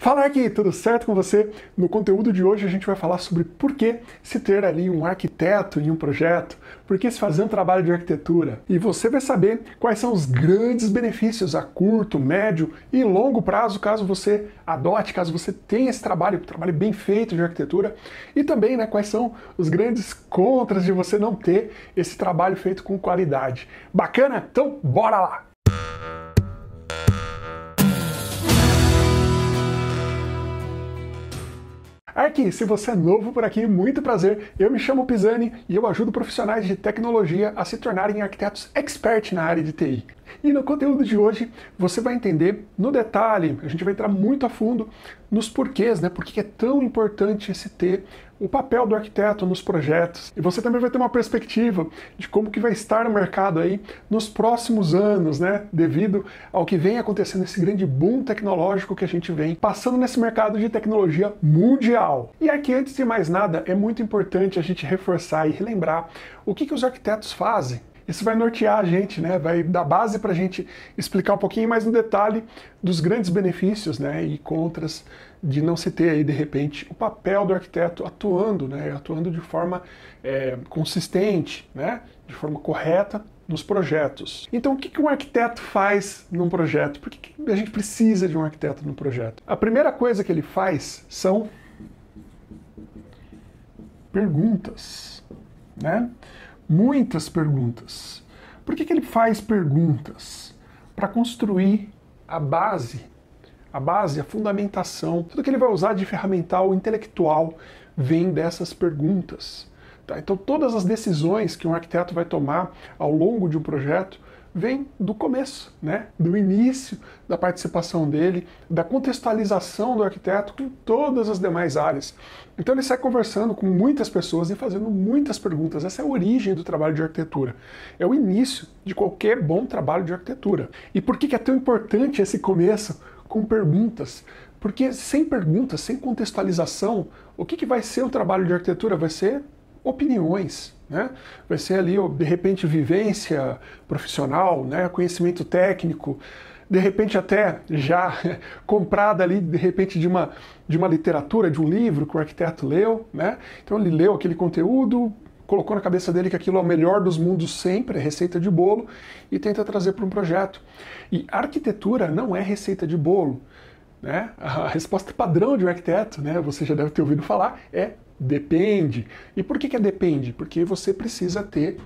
Fala aqui, tudo certo com você? No conteúdo de hoje a gente vai falar sobre por que se ter ali um arquiteto em um projeto, por que se fazer um trabalho de arquitetura. E você vai saber quais são os grandes benefícios a curto, médio e longo prazo, caso você adote, caso você tenha esse trabalho, um trabalho bem feito de arquitetura, e também né, quais são os grandes contras de você não ter esse trabalho feito com qualidade. Bacana? Então bora lá! Ark, se você é novo por aqui, muito prazer. Eu me chamo Pisani e eu ajudo profissionais de tecnologia a se tornarem arquitetos expert na área de TI. E no conteúdo de hoje você vai entender no detalhe, a gente vai entrar muito a fundo nos porquês, né? Por que é tão importante esse ter o papel do arquiteto nos projetos. E você também vai ter uma perspectiva de como que vai estar o mercado aí nos próximos anos, né? Devido ao que vem acontecendo esse grande boom tecnológico que a gente vem passando nesse mercado de tecnologia mundial. E aqui antes de mais nada, é muito importante a gente reforçar e relembrar o que que os arquitetos fazem isso vai nortear a gente, né? Vai dar base para a gente explicar um pouquinho mais no detalhe dos grandes benefícios, né? E contras de não se ter aí de repente o papel do arquiteto atuando, né? Atuando de forma é, consistente, né? De forma correta nos projetos. Então, o que, que um arquiteto faz num projeto? Por que, a gente precisa de um arquiteto num projeto? A primeira coisa que ele faz são perguntas, né? muitas perguntas. Por que, que ele faz perguntas? Para construir a base, a base, a fundamentação. Tudo que ele vai usar de ferramental intelectual vem dessas perguntas. Tá? Então, todas as decisões que um arquiteto vai tomar ao longo de um projeto vem do começo, né? do início da participação dele, da contextualização do arquiteto com todas as demais áreas. Então ele sai conversando com muitas pessoas e fazendo muitas perguntas. Essa é a origem do trabalho de arquitetura. É o início de qualquer bom trabalho de arquitetura. E por que é tão importante esse começo com perguntas? Porque sem perguntas, sem contextualização, o que, que vai ser o trabalho de arquitetura? Vai ser opiniões. Né? Vai ser ali, de repente, vivência profissional, né? conhecimento técnico, de repente até já comprada ali, de repente, de uma, de uma literatura, de um livro que o arquiteto leu. Né? Então ele leu aquele conteúdo, colocou na cabeça dele que aquilo é o melhor dos mundos sempre, é receita de bolo, e tenta trazer para um projeto. E arquitetura não é receita de bolo. Né? A resposta padrão de um arquiteto, né? você já deve ter ouvido falar, é Depende. E por que, que é depende? Porque você precisa ter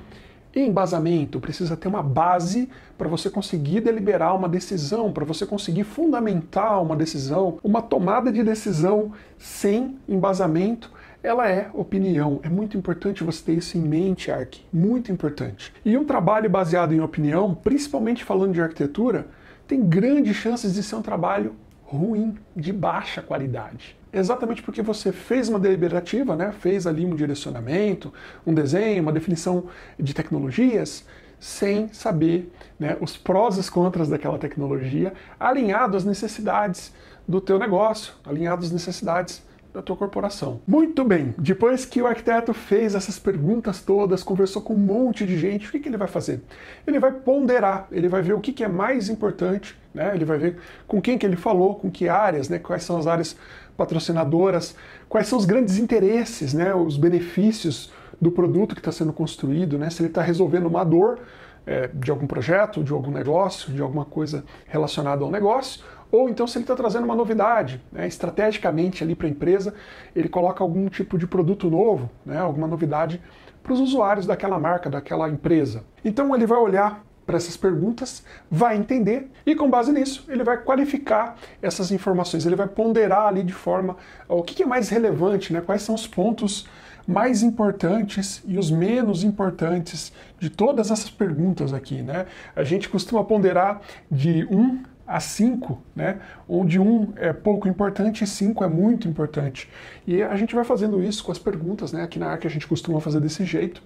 embasamento, precisa ter uma base para você conseguir deliberar uma decisão, para você conseguir fundamentar uma decisão. Uma tomada de decisão sem embasamento, ela é opinião. É muito importante você ter isso em mente, Ark. Muito importante. E um trabalho baseado em opinião, principalmente falando de arquitetura, tem grandes chances de ser um trabalho ruim, de baixa qualidade exatamente porque você fez uma deliberativa, né? fez ali um direcionamento, um desenho, uma definição de tecnologias, sem saber né, os prós e os contras daquela tecnologia, alinhado às necessidades do teu negócio, alinhado às necessidades da tua corporação. Muito bem, depois que o arquiteto fez essas perguntas todas, conversou com um monte de gente, o que, que ele vai fazer? Ele vai ponderar, ele vai ver o que, que é mais importante, né? ele vai ver com quem que ele falou, com que áreas, né? quais são as áreas patrocinadoras, quais são os grandes interesses, né? os benefícios do produto que está sendo construído, né? se ele está resolvendo uma dor é, de algum projeto, de algum negócio, de alguma coisa relacionada ao negócio, ou então, se ele está trazendo uma novidade, né, estrategicamente ali para a empresa, ele coloca algum tipo de produto novo, né, alguma novidade para os usuários daquela marca, daquela empresa. Então, ele vai olhar para essas perguntas, vai entender e, com base nisso, ele vai qualificar essas informações, ele vai ponderar ali de forma o que é mais relevante, né? quais são os pontos mais importantes e os menos importantes de todas essas perguntas aqui. Né? A gente costuma ponderar de 1 a 5, né? onde 1 um é pouco importante e 5 é muito importante. E a gente vai fazendo isso com as perguntas, né? aqui na ARC a gente costuma fazer desse jeito.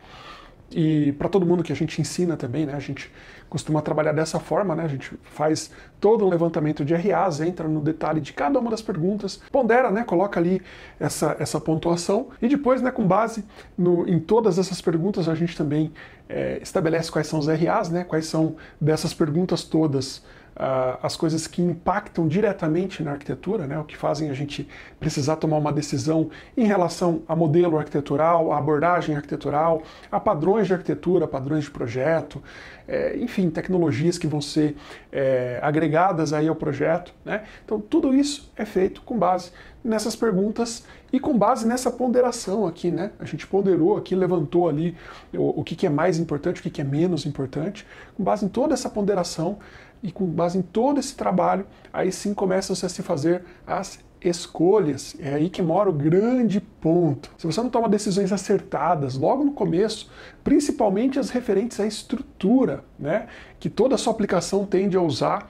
E para todo mundo que a gente ensina também, né? a gente costuma trabalhar dessa forma, né? a gente faz todo um levantamento de RAs, entra no detalhe de cada uma das perguntas, pondera, né? coloca ali essa, essa pontuação e depois, né, com base no, em todas essas perguntas, a gente também é, estabelece quais são os RAs, né? quais são dessas perguntas todas uh, as coisas que impactam diretamente na arquitetura, né, o que fazem a gente precisar tomar uma decisão em relação a modelo arquitetural, a abordagem arquitetural, a padrões de arquitetura, padrões de projeto, é, enfim, tecnologias que vão ser é, agregadas aí ao projeto. Né? Então, tudo isso é feito com base nessas perguntas e com base nessa ponderação aqui, né? A gente ponderou aqui, levantou ali o, o que, que, é mais importante, o que, que é menos importante. Com base em toda essa ponderação, e com base em todo esse trabalho, aí sim começam-se a se fazer as escolhas. É aí que mora o grande ponto. Se você não toma decisões acertadas logo no começo, principalmente as referentes à estrutura, né, que toda a sua aplicação tende a usar,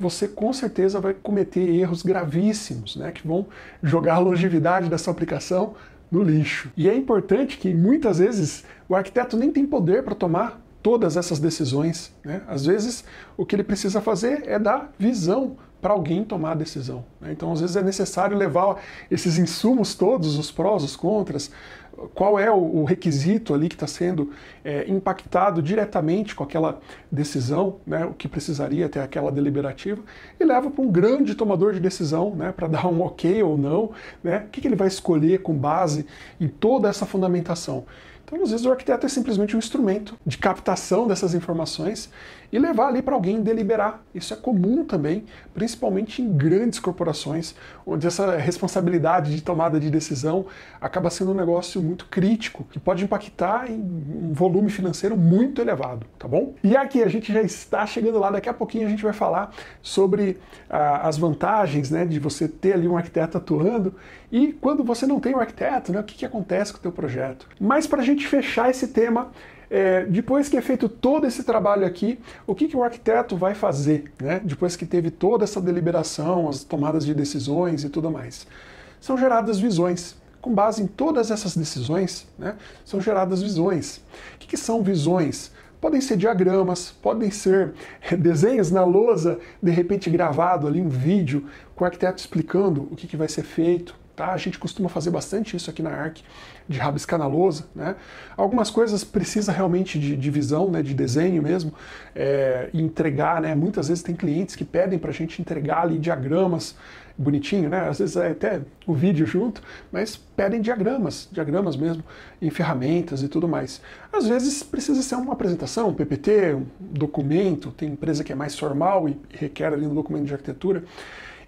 você com certeza vai cometer erros gravíssimos, né, que vão jogar a longevidade da sua aplicação no lixo. E é importante que muitas vezes o arquiteto nem tem poder para tomar todas essas decisões. Né? Às vezes, o que ele precisa fazer é dar visão para alguém tomar a decisão. Né? Então, às vezes, é necessário levar esses insumos todos, os prós, os contras, qual é o, requisito ali que está sendo é, impactado diretamente com aquela decisão, né? o que precisaria ter aquela deliberativa, e leva para um grande tomador de decisão, né? para dar um ok ou não, né? o que, que ele vai escolher com base em toda essa fundamentação. Então, às vezes, o arquiteto é simplesmente um instrumento de captação dessas informações e levar ali para alguém deliberar. Isso é comum também, principalmente em grandes corporações, onde essa responsabilidade de tomada de decisão acaba sendo um negócio muito crítico, que pode impactar em um volume financeiro muito elevado, tá bom? E aqui a gente já está chegando lá, daqui a pouquinho a gente vai falar sobre ah, as vantagens né, de você ter ali um arquiteto atuando e quando você não tem um arquiteto, né, o que, que acontece com o teu projeto. Mas para a gente fechar esse tema, é, depois que é feito todo esse trabalho aqui, o que, que o arquiteto vai fazer, né? depois que teve toda essa deliberação, as tomadas de decisões e tudo mais? São geradas visões. Com base em todas essas decisões, né, são geradas visões. O que, que são visões? Podem ser diagramas, podem ser eh, desenhos na lousa, de repente gravado ali um vídeo com o arquiteto explicando o que, que vai ser feito, Tá? A gente costuma fazer bastante isso aqui na ARC, de rabiscar Canalosa, Né? Algumas coisas precisa realmente de, de visão, né, de desenho mesmo, é, entregar. Né? Muitas vezes tem clientes que pedem para a gente entregar ali diagramas bonitinho, né? Às vezes é até o vídeo junto, mas pedem diagramas, diagramas mesmo, em ferramentas e tudo mais. Às vezes precisa ser uma apresentação, um PPT, um documento, tem empresa que é mais formal e requer ali um documento de arquitetura.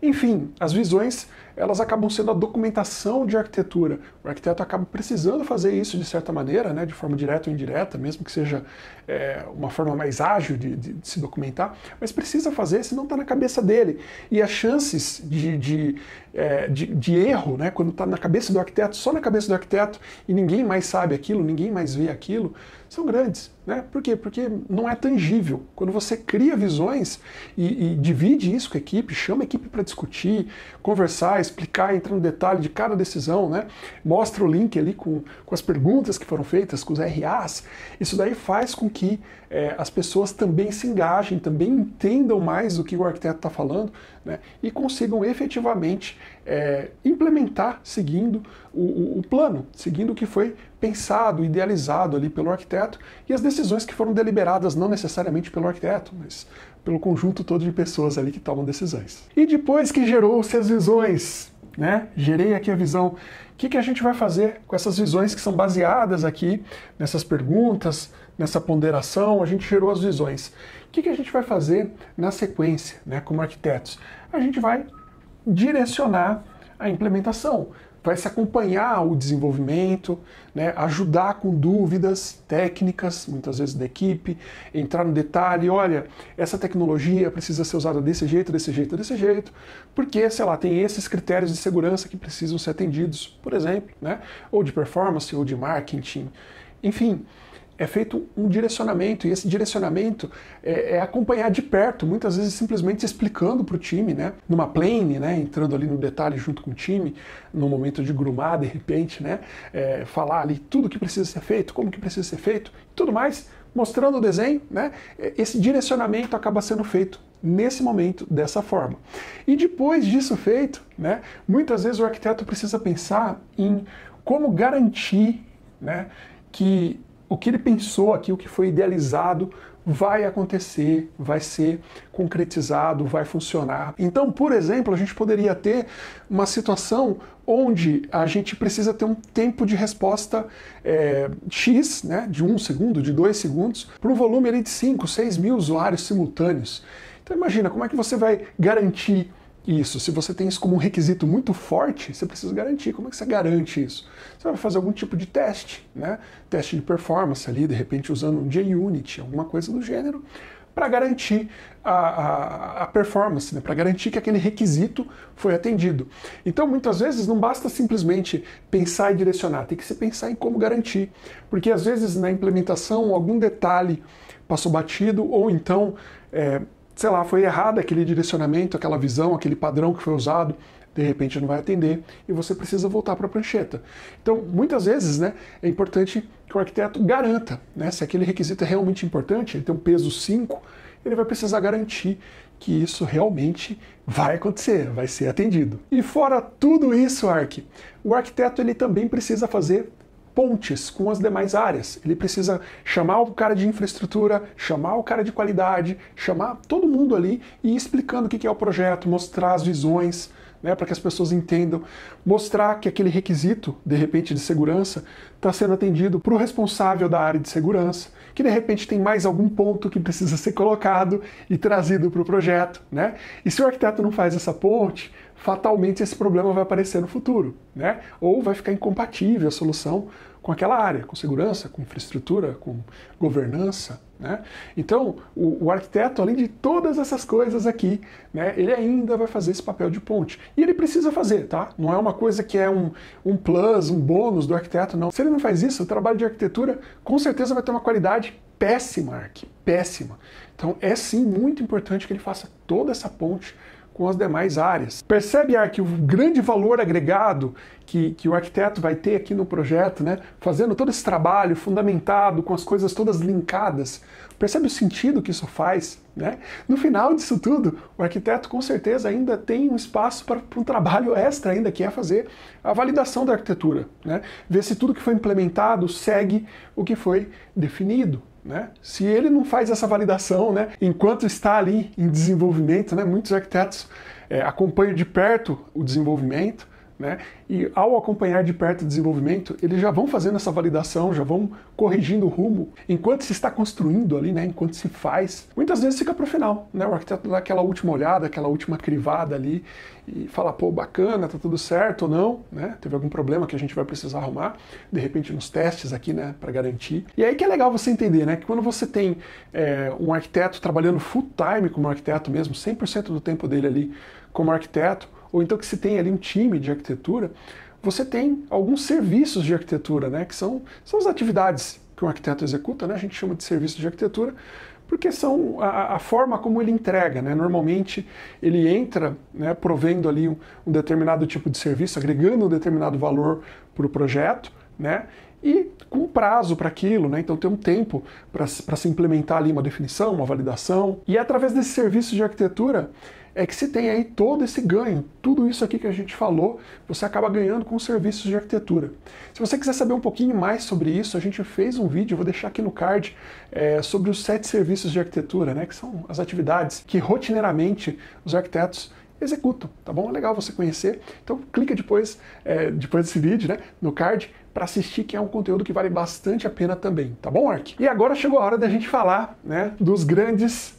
Enfim, as visões elas acabam sendo a documentação de arquitetura. O arquiteto acaba precisando fazer isso de certa maneira, né, de forma direta ou indireta, mesmo que seja é, uma forma mais ágil de, de, de, se documentar, mas precisa fazer, senão está na cabeça dele. E as chances de, de, é, de erro, né, quando está na cabeça do arquiteto, só na cabeça do arquiteto, e ninguém mais sabe aquilo, ninguém mais vê aquilo, são grandes. Né? Por quê? Porque não é tangível. Quando você cria visões e, e divide isso com a equipe, chama a equipe para discutir, conversar, explicar, entrar no detalhe de cada decisão, né? mostra o link ali com, com as perguntas que foram feitas, com os RAs, isso daí faz com que é, as pessoas também se engajem, também entendam mais do que o arquiteto está falando né? e consigam efetivamente é, implementar seguindo o, o, o plano, seguindo o que foi pensado, idealizado ali pelo arquiteto e as decisões que foram deliberadas não necessariamente pelo arquiteto, mas pelo conjunto todo de pessoas ali que tomam decisões. E depois que gerou-se as visões, né? Gerei aqui a visão. O que, que a gente vai fazer com essas visões que são baseadas aqui nessas perguntas, nessa ponderação? A gente gerou as visões. O que, que a gente vai fazer na sequência, né? Como arquitetos, a gente vai direcionar a implementação vai se acompanhar o desenvolvimento, né, ajudar com dúvidas técnicas, muitas vezes da equipe, entrar no detalhe, olha, essa tecnologia precisa ser usada desse jeito, desse jeito, desse jeito, porque, sei lá, tem esses critérios de segurança que precisam ser atendidos, por exemplo, né, ou de performance, ou de marketing, enfim é feito um direcionamento e esse direcionamento é, é acompanhar de perto, muitas vezes simplesmente explicando para o time, né? Numa plane, né? Entrando ali no detalhe junto com o time, no momento de grumar de repente, né? É, falar ali tudo que precisa ser feito, como que precisa ser feito, tudo mais, mostrando o desenho, né? É, esse direcionamento acaba sendo feito nesse momento dessa forma. E depois disso feito, né? Muitas vezes o arquiteto precisa pensar em como garantir, né? Que o que ele pensou aqui, o que foi idealizado, vai acontecer, vai ser concretizado, vai funcionar. Então, por exemplo, a gente poderia ter uma situação onde a gente precisa ter um tempo de resposta é, X, né, de um segundo, de dois segundos, para um volume ali de 5, 6 mil usuários simultâneos. Então imagina, como é que você vai garantir isso. Se você tem isso como um requisito muito forte, você precisa garantir. Como é que você garante isso? Você vai fazer algum tipo de teste, né? Teste de performance ali, de repente usando um JUnit, alguma coisa do gênero, para garantir a, a, a performance, né? para garantir que aquele requisito foi atendido. Então, muitas vezes, não basta simplesmente pensar e direcionar, tem que se pensar em como garantir. Porque, às vezes, na implementação, algum detalhe passou batido, ou então... É, sei lá, foi errado aquele direcionamento, aquela visão, aquele padrão que foi usado, de repente não vai atender e você precisa voltar para a prancheta. Então, muitas vezes, né, é importante que o arquiteto garanta, né, se aquele requisito é realmente importante, ele tem um peso 5, ele vai precisar garantir que isso realmente vai acontecer, vai ser atendido. E fora tudo isso, Ark, o arquiteto ele também precisa fazer pontes com as demais áreas. Ele precisa chamar o cara de infraestrutura, chamar o cara de qualidade, chamar todo mundo ali e ir explicando o que é o projeto, mostrar as visões. Né, para que as pessoas entendam, mostrar que aquele requisito, de repente, de segurança, está sendo atendido para o responsável da área de segurança, que de repente tem mais algum ponto que precisa ser colocado e trazido para o projeto. Né? E se o arquiteto não faz essa ponte, fatalmente esse problema vai aparecer no futuro, né? Ou vai ficar incompatível a solução com aquela área, com segurança, com infraestrutura, com governança, né? Então, o, o, arquiteto, além de todas essas coisas aqui, né, ele ainda vai fazer esse papel de ponte. E ele precisa fazer, tá? Não é uma coisa que é um, um plus, um bônus do arquiteto, não. Se ele não faz isso, o trabalho de arquitetura com certeza vai ter uma qualidade péssima, Ark, péssima. Então, é sim muito importante que ele faça toda essa ponte com as demais áreas. Percebe, Ar, que o grande valor agregado que, que o arquiteto vai ter aqui no projeto, né, fazendo todo esse trabalho fundamentado, com as coisas todas linkadas, percebe o sentido que isso faz? Né? No final disso tudo, o arquiteto com certeza ainda tem um espaço para um trabalho extra ainda, que é fazer a validação da arquitetura, né? ver se tudo que foi implementado segue o que foi definido. Né? Se ele não faz essa validação, né? enquanto está ali em desenvolvimento, né? muitos arquitetos é, acompanham de perto o desenvolvimento, né? E ao acompanhar de perto o desenvolvimento, eles já vão fazendo essa validação, já vão corrigindo o rumo. Enquanto se está construindo ali, né? enquanto se faz, muitas vezes fica para o final. Né? O arquiteto dá aquela última olhada, aquela última crivada ali e fala, pô, bacana, tá tudo certo ou não, né? teve algum problema que a gente vai precisar arrumar, de repente nos testes aqui, né, para garantir. E aí que é legal você entender, né, que quando você tem é, um arquiteto trabalhando full time como arquiteto mesmo, 100% do tempo dele ali como arquiteto, ou então que se tem ali um time de arquitetura, você tem alguns serviços de arquitetura, né, que são, são as atividades que um arquiteto executa, né, a gente chama de serviço de arquitetura, porque são a, a forma como ele entrega. Né? Normalmente ele entra né, provendo ali um, um determinado tipo de serviço, agregando um determinado valor para o projeto, né? e com prazo para aquilo, né? Então tem um tempo para se implementar ali uma definição, uma validação. E é através desse serviço de arquitetura é que se tem aí todo esse ganho, tudo isso aqui que a gente falou, você acaba ganhando com serviços de arquitetura. Se você quiser saber um pouquinho mais sobre isso, a gente fez um vídeo, vou deixar aqui no card, é, sobre os sete serviços de arquitetura, né, que são as atividades que rotineiramente os arquitetos executam, tá bom? É legal você conhecer. Então clica depois, é, depois desse vídeo, né, no card para assistir, que é um conteúdo que vale bastante a pena também, tá bom, Ark? E agora chegou a hora da gente falar, né, dos grandes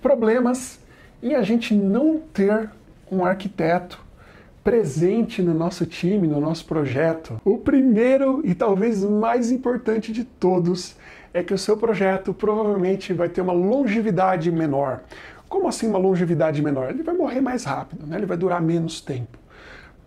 problemas e a gente não ter um arquiteto presente no nosso time, no nosso projeto. O primeiro e talvez mais importante de todos é que o seu projeto provavelmente vai ter uma longevidade menor. Como assim uma longevidade menor? Ele vai morrer mais rápido, né? ele vai durar menos tempo.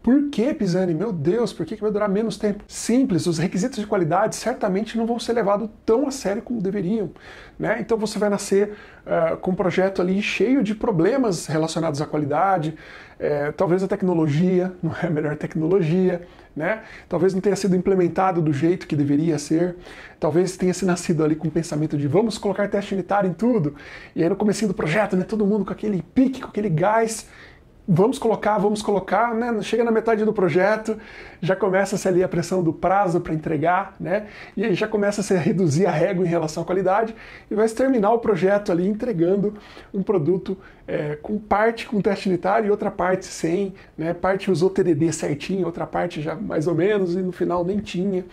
Por que, Pisani? Meu Deus, por que, que vai durar menos tempo? Simples, os requisitos de qualidade certamente não vão ser levados tão a sério como deveriam. Né? Então você vai nascer uh, com um projeto ali cheio de problemas relacionados à qualidade, é, talvez a tecnologia não é a melhor tecnologia, né? talvez não tenha sido implementado do jeito que deveria ser, talvez tenha se nascido ali com o pensamento de vamos colocar teste unitário em tudo, e aí no começo do projeto, né, todo mundo com aquele pique, com aquele gás, vamos colocar, vamos colocar, né? Chega na metade do projeto, já começa-se ali a pressão do prazo para entregar, né? E aí já começa-se a reduzir a régua em relação à qualidade e vai se terminar o projeto ali entregando um produto é, com parte com teste unitário e outra parte sem, né? Parte usou TDD certinho, outra parte já mais ou menos e no final nem tinha.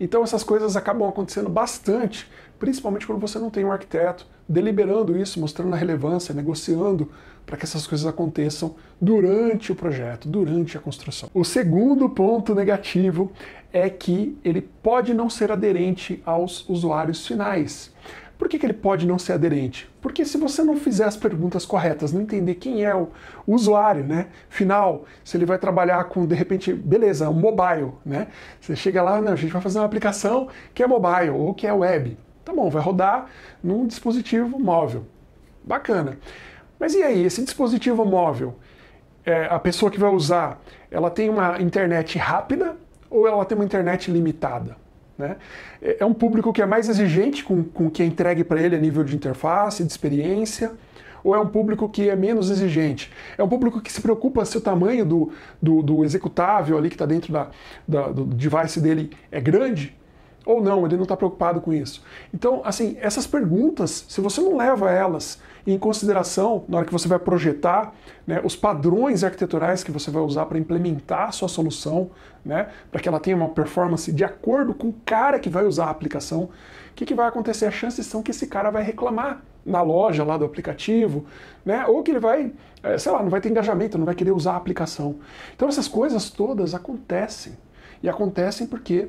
Então essas coisas acabam acontecendo bastante, principalmente quando você não tem um arquiteto deliberando isso, mostrando a relevância, negociando para que essas coisas aconteçam durante o projeto, durante a construção. O segundo ponto negativo é que ele pode não ser aderente aos usuários finais. Por que, que ele pode não ser aderente? Porque se você não fizer as perguntas corretas, não entender quem é o usuário, né? Final, se ele vai trabalhar com, de repente, beleza, um mobile, né? Você chega lá, não, a gente vai fazer uma aplicação que é mobile ou que é web. Tá bom, vai rodar num dispositivo móvel. Bacana. Mas e aí, esse dispositivo móvel, é, a pessoa que vai usar, ela tem uma internet rápida ou ela tem uma internet limitada? Né? É, é um público que é mais exigente com, com o que é entregue para ele a nível de interface, de experiência, ou é um público que é menos exigente? É um público que se preocupa se o tamanho do, do, do executável ali que está dentro da, da, do device dele é grande? Ou não, ele não está preocupado com isso. Então, assim, essas perguntas, se você não leva elas em consideração, na hora que você vai projetar, né, os padrões arquiteturais que você vai usar para implementar a sua solução, né, para que ela tenha uma performance de acordo com o cara que vai usar a aplicação, o que, que vai acontecer? As chances são que esse cara vai reclamar na loja lá do aplicativo, né? Ou que ele vai, eh, sei lá, não vai ter engajamento, não vai querer usar a aplicação. Então essas coisas todas acontecem. E acontecem porque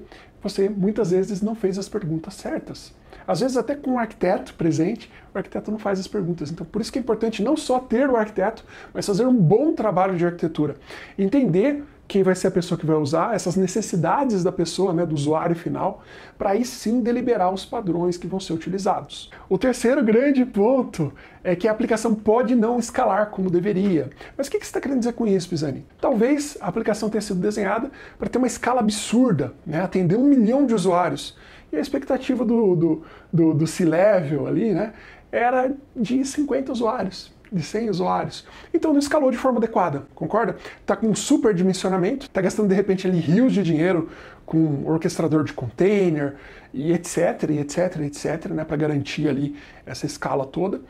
você muitas vezes não fez as perguntas certas. Às vezes até com o arquiteto presente, o arquiteto não faz as perguntas. Então por isso que é importante não só ter o arquiteto, mas fazer um bom trabalho de arquitetura. Entender quem vai ser a pessoa que vai usar, essas necessidades da pessoa, né, do usuário final, para aí sim deliberar os padrões que vão ser utilizados. O terceiro grande ponto é que a aplicação pode não escalar como deveria. Mas o que você está querendo dizer com isso, Pisani? Talvez a aplicação tenha sido desenhada para ter uma escala absurda, né, atender um milhão de usuários. E a expectativa do, do, do, do C-Level ali, né, era de 50 usuários de 100 usuários. Então não escalou de forma adequada, concorda? Está com um super dimensionamento, está gastando de repente ali rios de dinheiro com um orquestrador de container e etc, etc, etc, né, para garantir ali essa escala toda.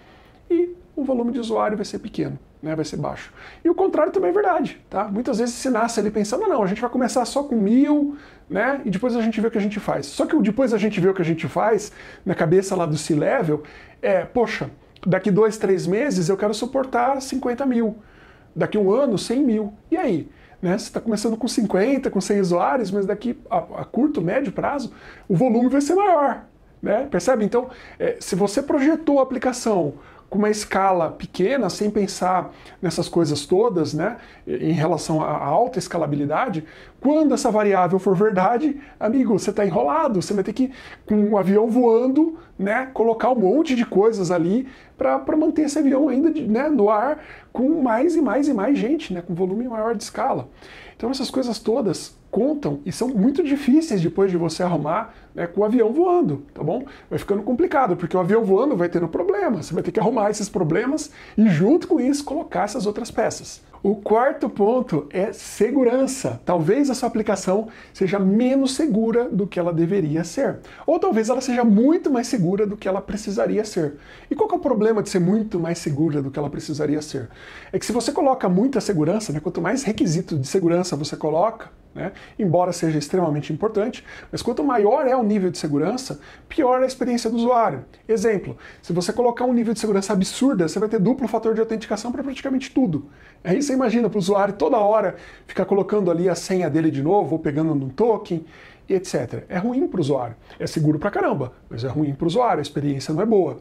E o volume de usuário vai ser pequeno, né, vai ser baixo. E o contrário também é verdade, tá? Muitas vezes se nasce ali pensando, não, a gente vai começar só com mil, né, e depois a gente vê o que a gente faz. Só que depois a gente vê o que a gente faz, na cabeça lá do C-Level, é, poxa, Daqui dois, três meses eu quero suportar 50 mil. Daqui um ano, 100 mil. E aí? Né? Você está começando com 50, com 100 usuários, mas daqui a, a, curto, médio prazo, o volume vai ser maior. Né? Percebe? Então, é, se você projetou a aplicação com uma escala pequena, sem pensar nessas coisas todas, né, em relação à alta escalabilidade, quando essa variável for verdade, amigo, você está enrolado, você vai ter que, com o um avião voando, né, colocar um monte de coisas ali para manter esse avião ainda de, né, no ar com mais e mais e mais gente, né, com volume maior de escala. Então essas coisas todas contam e são muito difíceis depois de você arrumar né, com o avião voando, tá bom? Vai ficando complicado, porque o avião voando vai tendo problemas, você vai ter que arrumar esses problemas e junto com isso colocar essas outras peças. O quarto ponto é segurança. Talvez a sua aplicação seja menos segura do que ela deveria ser, ou talvez ela seja muito mais segura do que ela precisaria ser. E qual é o problema de ser muito mais segura do que ela precisaria ser? É que se você coloca muita segurança, né, quanto mais requisito de segurança você coloca, né, embora seja extremamente importante, mas quanto maior é o nível de segurança, pior é a experiência do usuário. Exemplo, se você colocar um nível de segurança absurda, você vai ter duplo fator de autenticação para praticamente tudo. É isso você imagina para o usuário toda hora ficar colocando ali a senha dele de novo, ou pegando um token, e etc. É ruim para o usuário. É seguro para caramba, mas é ruim para o usuário, a experiência não é boa.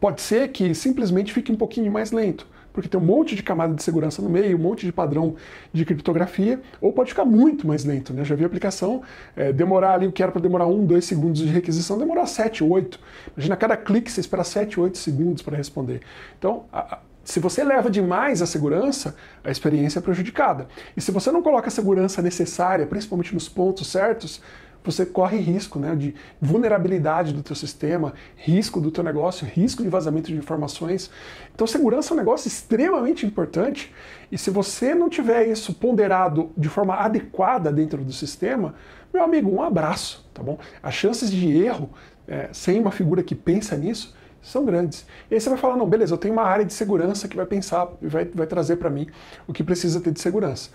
Pode ser que simplesmente fique um pouquinho mais lento, porque tem um monte de camada de segurança no meio, um monte de padrão de criptografia, ou pode ficar muito mais lento. Né? Já vi aplicação é, demorar ali o que era para demorar um, dois segundos de requisição, demorar 7, 8. Imagina, cada clique você espera 7, 8 segundos para responder. Então, a, se você leva demais a segurança, a experiência é prejudicada. E se você não coloca a segurança necessária, principalmente nos pontos certos, você corre risco né, de vulnerabilidade do teu sistema, risco do teu negócio, risco de vazamento de informações. Então segurança é um negócio extremamente importante e se você não tiver isso ponderado de forma adequada dentro do sistema, meu amigo, um abraço, tá bom? As chances de erro, é, sem uma figura que pensa nisso, são grandes. E aí você vai falar, não, beleza, eu tenho uma área de segurança que vai pensar e vai, vai trazer para mim o que precisa ter de segurança.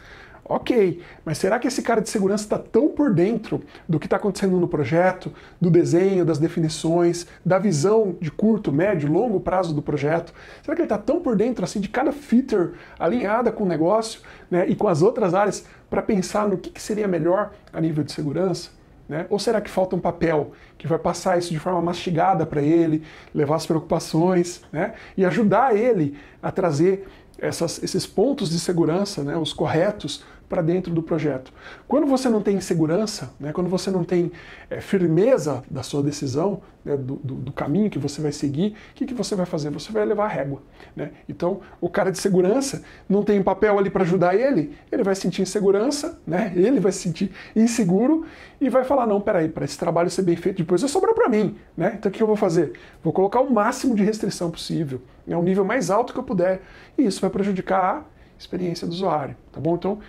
Ok, mas será que esse cara de segurança está tão por dentro do que está acontecendo no projeto, do desenho, das definições, da visão de curto, médio, longo prazo do projeto? Será que ele está tão por dentro assim de cada feature alinhada com o negócio né, e com as outras áreas para pensar no que, que seria melhor a nível de segurança? Né? Ou será que falta um papel que vai passar isso de forma mastigada para ele, levar as preocupações né? e ajudar ele a trazer essas, esses pontos de segurança, né? os corretos, para dentro do projeto. Quando você não tem segurança, né, quando você não tem é, firmeza da sua decisão, né, do, do, do, caminho que você vai seguir, o que, que você vai fazer? Você vai levar a régua. Né? Então, o cara de segurança não tem papel ali para ajudar ele, ele vai sentir insegurança, né? ele vai se sentir inseguro e vai falar: não, peraí, para esse trabalho ser bem feito, depois sobrou para mim. Né? Então, o que eu vou fazer? Vou colocar o máximo de restrição possível, né, o nível mais alto que eu puder, e isso vai prejudicar a experiência do usuário. Tá bom? Então,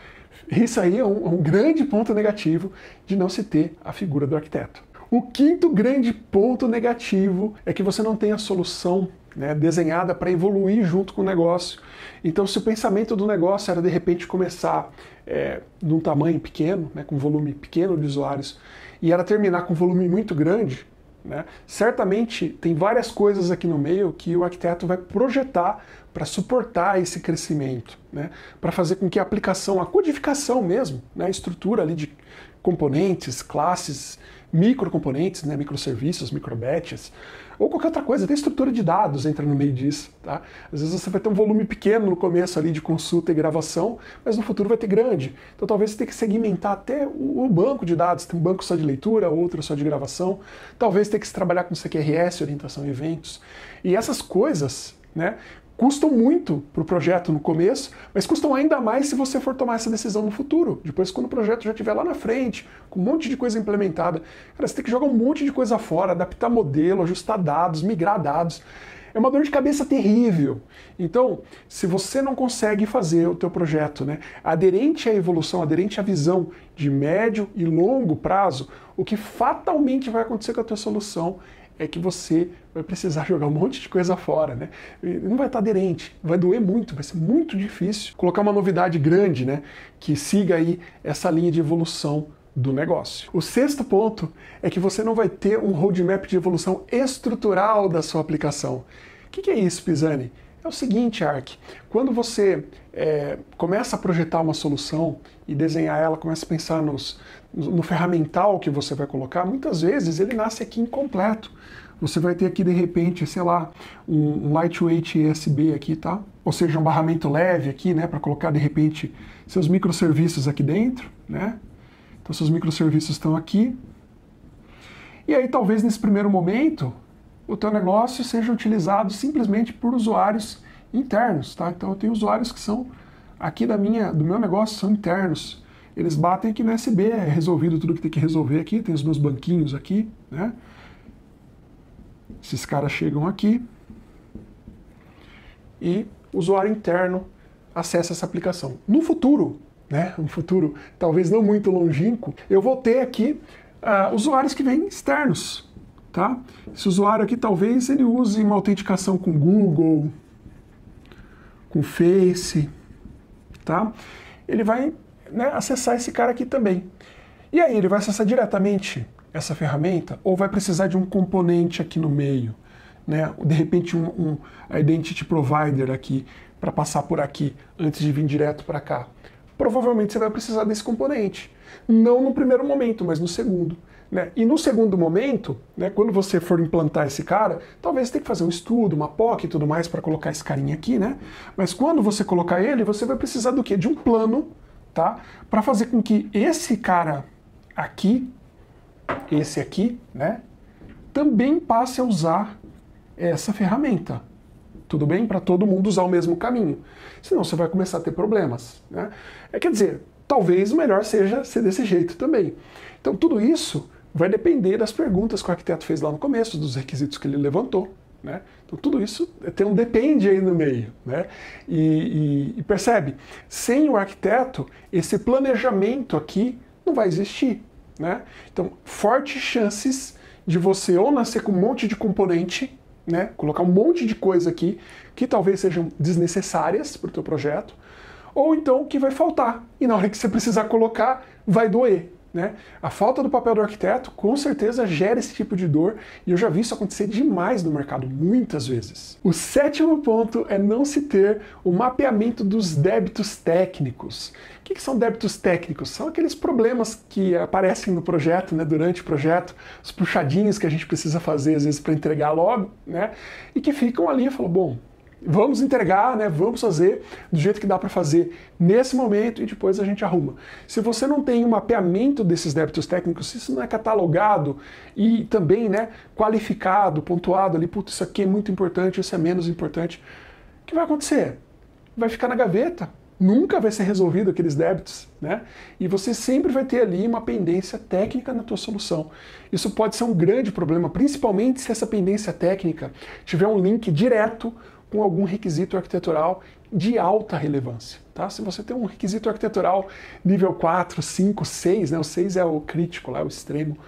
isso aí é um, é um grande ponto negativo de não se ter a figura do arquiteto. O quinto grande ponto negativo é que você não tem a solução né, desenhada para evoluir junto com o negócio. Então, se o pensamento do negócio era de repente começar é, num tamanho pequeno, né, com volume pequeno de usuários, e era terminar com um volume muito grande, né? Certamente tem várias coisas aqui no meio que o arquiteto vai projetar para suportar esse crescimento, né? para fazer com que a aplicação, a codificação mesmo, né? a estrutura ali de componentes, classes, microcomponentes, né, microserviços, microbatches, ou qualquer outra coisa, até estrutura de dados entra no meio disso. Tá? Às vezes você vai ter um volume pequeno no começo ali de consulta e gravação, mas no futuro vai ter grande. Então talvez você tenha que segmentar até o banco de dados, tem um banco só de leitura, outro só de gravação, talvez tenha que se trabalhar com CQRS, orientação a eventos. E essas coisas né? custam muito para o projeto no começo, mas custam ainda mais se você for tomar essa decisão no futuro. Depois, quando o projeto já estiver lá na frente, com um monte de coisa implementada, cara, você tem que jogar um monte de coisa fora, adaptar modelo, ajustar dados, migrar dados. É uma dor de cabeça terrível. Então, se você não consegue fazer o teu projeto né, aderente à evolução, aderente à visão de médio e longo prazo, o que fatalmente vai acontecer com a tua solução é que você vai precisar jogar um monte de coisa fora, né? E não vai estar aderente, vai doer muito, vai ser muito difícil colocar uma novidade grande, né? Que siga aí essa linha de evolução do negócio. O sexto ponto é que você não vai ter um roadmap de evolução estrutural da sua aplicação. O que, que é isso, Pisani? É o seguinte, Ark, quando você é, começa a projetar uma solução e desenhar ela, começa a pensar nos, no ferramental que você vai colocar, muitas vezes ele nasce aqui incompleto. Você vai ter aqui de repente, sei lá, um, um lightweight USB aqui, tá? Ou seja, um barramento leve aqui, né, para colocar de repente seus microserviços aqui dentro, né? Então seus microserviços estão aqui. E aí talvez nesse primeiro momento o teu negócio seja utilizado simplesmente por usuários internos, tá? Então eu tenho usuários que são aqui da minha, do meu negócio são internos eles batem aqui na SB, é resolvido tudo que tem que resolver aqui, tem os meus banquinhos aqui, né? Esses caras chegam aqui e o usuário interno acessa essa aplicação. No futuro, né, um futuro talvez não muito longínquo, eu vou ter aqui uh, usuários que vêm externos, tá? Esse usuário aqui talvez ele use uma autenticação com Google, com Face, tá? Ele vai né, acessar esse cara aqui também. E aí, ele vai acessar diretamente essa ferramenta ou vai precisar de um componente aqui no meio? Né? De repente, um, um identity provider aqui para passar por aqui antes de vir direto para cá. Provavelmente você vai precisar desse componente. Não no primeiro momento, mas no segundo. Né? E no segundo momento, né, quando você for implantar esse cara, talvez você tenha que fazer um estudo, uma POC e tudo mais para colocar esse carinha aqui, né? Mas quando você colocar ele, você vai precisar do quê? De um plano tá? Para fazer com que esse cara aqui, esse aqui, né, também passe a usar essa ferramenta. Tudo bem? Para todo mundo usar o mesmo caminho. Senão você vai começar a ter problemas. Né? É, quer dizer, talvez o melhor seja ser desse jeito também. Então tudo isso vai depender das perguntas que o arquiteto fez lá no começo, dos requisitos que ele levantou. Né? Então tudo isso eh, tem um depende aí no meio. Né? E, e, e percebe, sem o arquiteto, esse planejamento aqui não vai existir. Né? Então, fortes chances de você ou nascer com um monte de componente, né? colocar um monte de coisa aqui que talvez sejam desnecessárias para o teu projeto, ou então que vai faltar. E na hora que você precisar colocar, vai doer. Né? A falta do papel do arquiteto com certeza gera esse tipo de dor e eu já vi isso acontecer demais no mercado, muitas vezes. O sétimo ponto é não se ter o mapeamento dos débitos técnicos. O que, que são débitos técnicos? São aqueles problemas que aparecem no projeto, né, durante o projeto, os puxadinhos que a gente precisa fazer às vezes para entregar logo, né, e que ficam ali e falam, bom, Vamos entregar, né? Vamos fazer do jeito que dá para fazer nesse momento e depois a gente arruma. Se você não tem um mapeamento desses débitos técnicos, se isso não é catalogado e também, né, qualificado, pontuado ali, putz, isso aqui é muito importante, isso é menos importante, o que vai acontecer? Vai ficar na gaveta. Nunca vai ser resolvido aqueles débitos, né? E você sempre vai ter ali uma pendência técnica na tua solução. Isso pode ser um grande problema, principalmente se essa pendência técnica tiver um link direto com algum requisito arquitetural de alta relevância. Tá? Se você tem um requisito arquitetural nível 4, 5, 6, né? o 6 é o crítico, lá, é o extremo,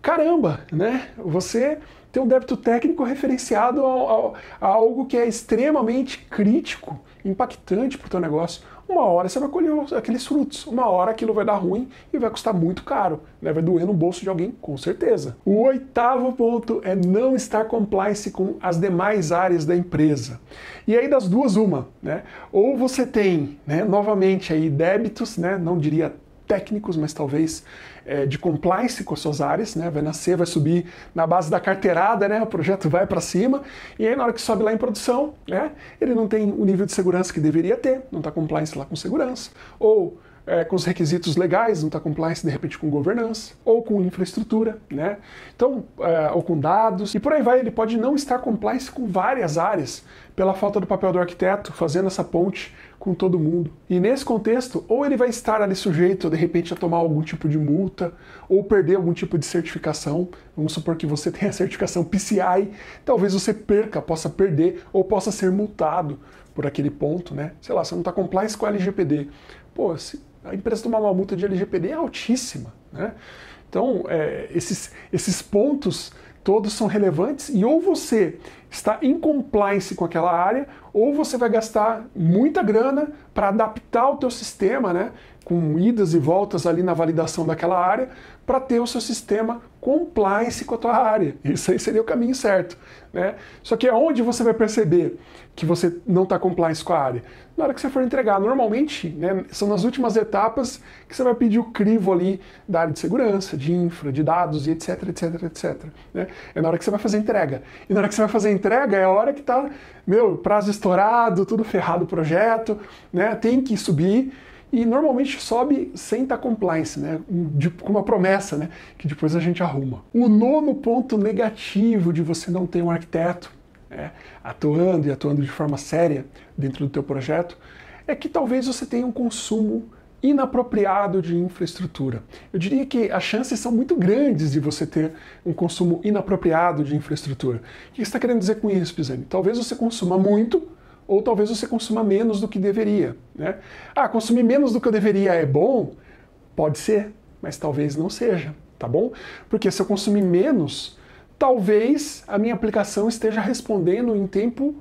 caramba, né? você tem um débito técnico referenciado ao a algo que é extremamente crítico impactante para o teu negócio, uma hora você vai colher aqueles frutos, uma hora aquilo vai dar ruim e vai custar muito caro, né? vai doer no bolso de alguém, com certeza. O oitavo ponto é não estar compliance com as demais áreas da empresa. E aí das duas, uma, né? Ou você tem, né, novamente aí débitos, né? não diria técnicos, mas talvez é, de compliance com as suas áreas, né? Vai nascer, vai subir na base da carteirada, né? O projeto vai para cima e aí na hora que sobe lá em produção, né? Ele não tem o nível de segurança que deveria ter, não está compliance lá com segurança ou é, com os requisitos legais, não está compliance de repente com governança, ou com infraestrutura, né? Então, é, ou com dados, e por aí vai, ele pode não estar compliance com várias áreas pela falta do papel do arquiteto, fazendo essa ponte com todo mundo. E nesse contexto, ou ele vai estar ali sujeito, de repente, a tomar algum tipo de multa, ou perder algum tipo de certificação. Vamos supor que você tenha a certificação PCI, talvez você perca, possa perder, ou possa ser multado por aquele ponto, né? Sei lá, você não está compliance com a LGPD. Pô, se a empresa tomar uma multa de LGPD é altíssima, né? Então, é, esses, esses pontos todos são relevantes e ou você está em compliance com aquela área ou você vai gastar muita grana para adaptar o teu sistema, né, com idas e voltas ali na validação daquela área, para ter o seu sistema compliance com a tua área. Isso aí seria o caminho certo. Né? Só que aonde você vai perceber que você não está compliance com a área? Na hora que você for entregar. Normalmente, né, são nas últimas etapas que você vai pedir o crivo ali da área de segurança, de infra, de dados e etc, etc, etc. Né? É na hora que você vai fazer a entrega. E na hora que você vai fazer a entrega é a hora que está, meu, prazo estourado, tudo ferrado o projeto, né? tem que subir e normalmente sobe sem estar compliance, né? De, com uma promessa, né? Que depois a gente arruma. O nono ponto negativo de você não ter um arquiteto né? atuando e atuando de forma séria dentro do teu projeto é que talvez você tenha um consumo inapropriado de infraestrutura. Eu diria que as chances são muito grandes de você ter um consumo inapropriado de infraestrutura. O que você está querendo dizer com isso, Pisani? Talvez você consuma muito ou talvez você consuma menos do que deveria. Né? Ah, consumir menos do que eu deveria é bom? Pode ser, mas talvez não seja, tá bom? Porque se eu consumir menos, talvez a minha aplicação esteja respondendo em tempo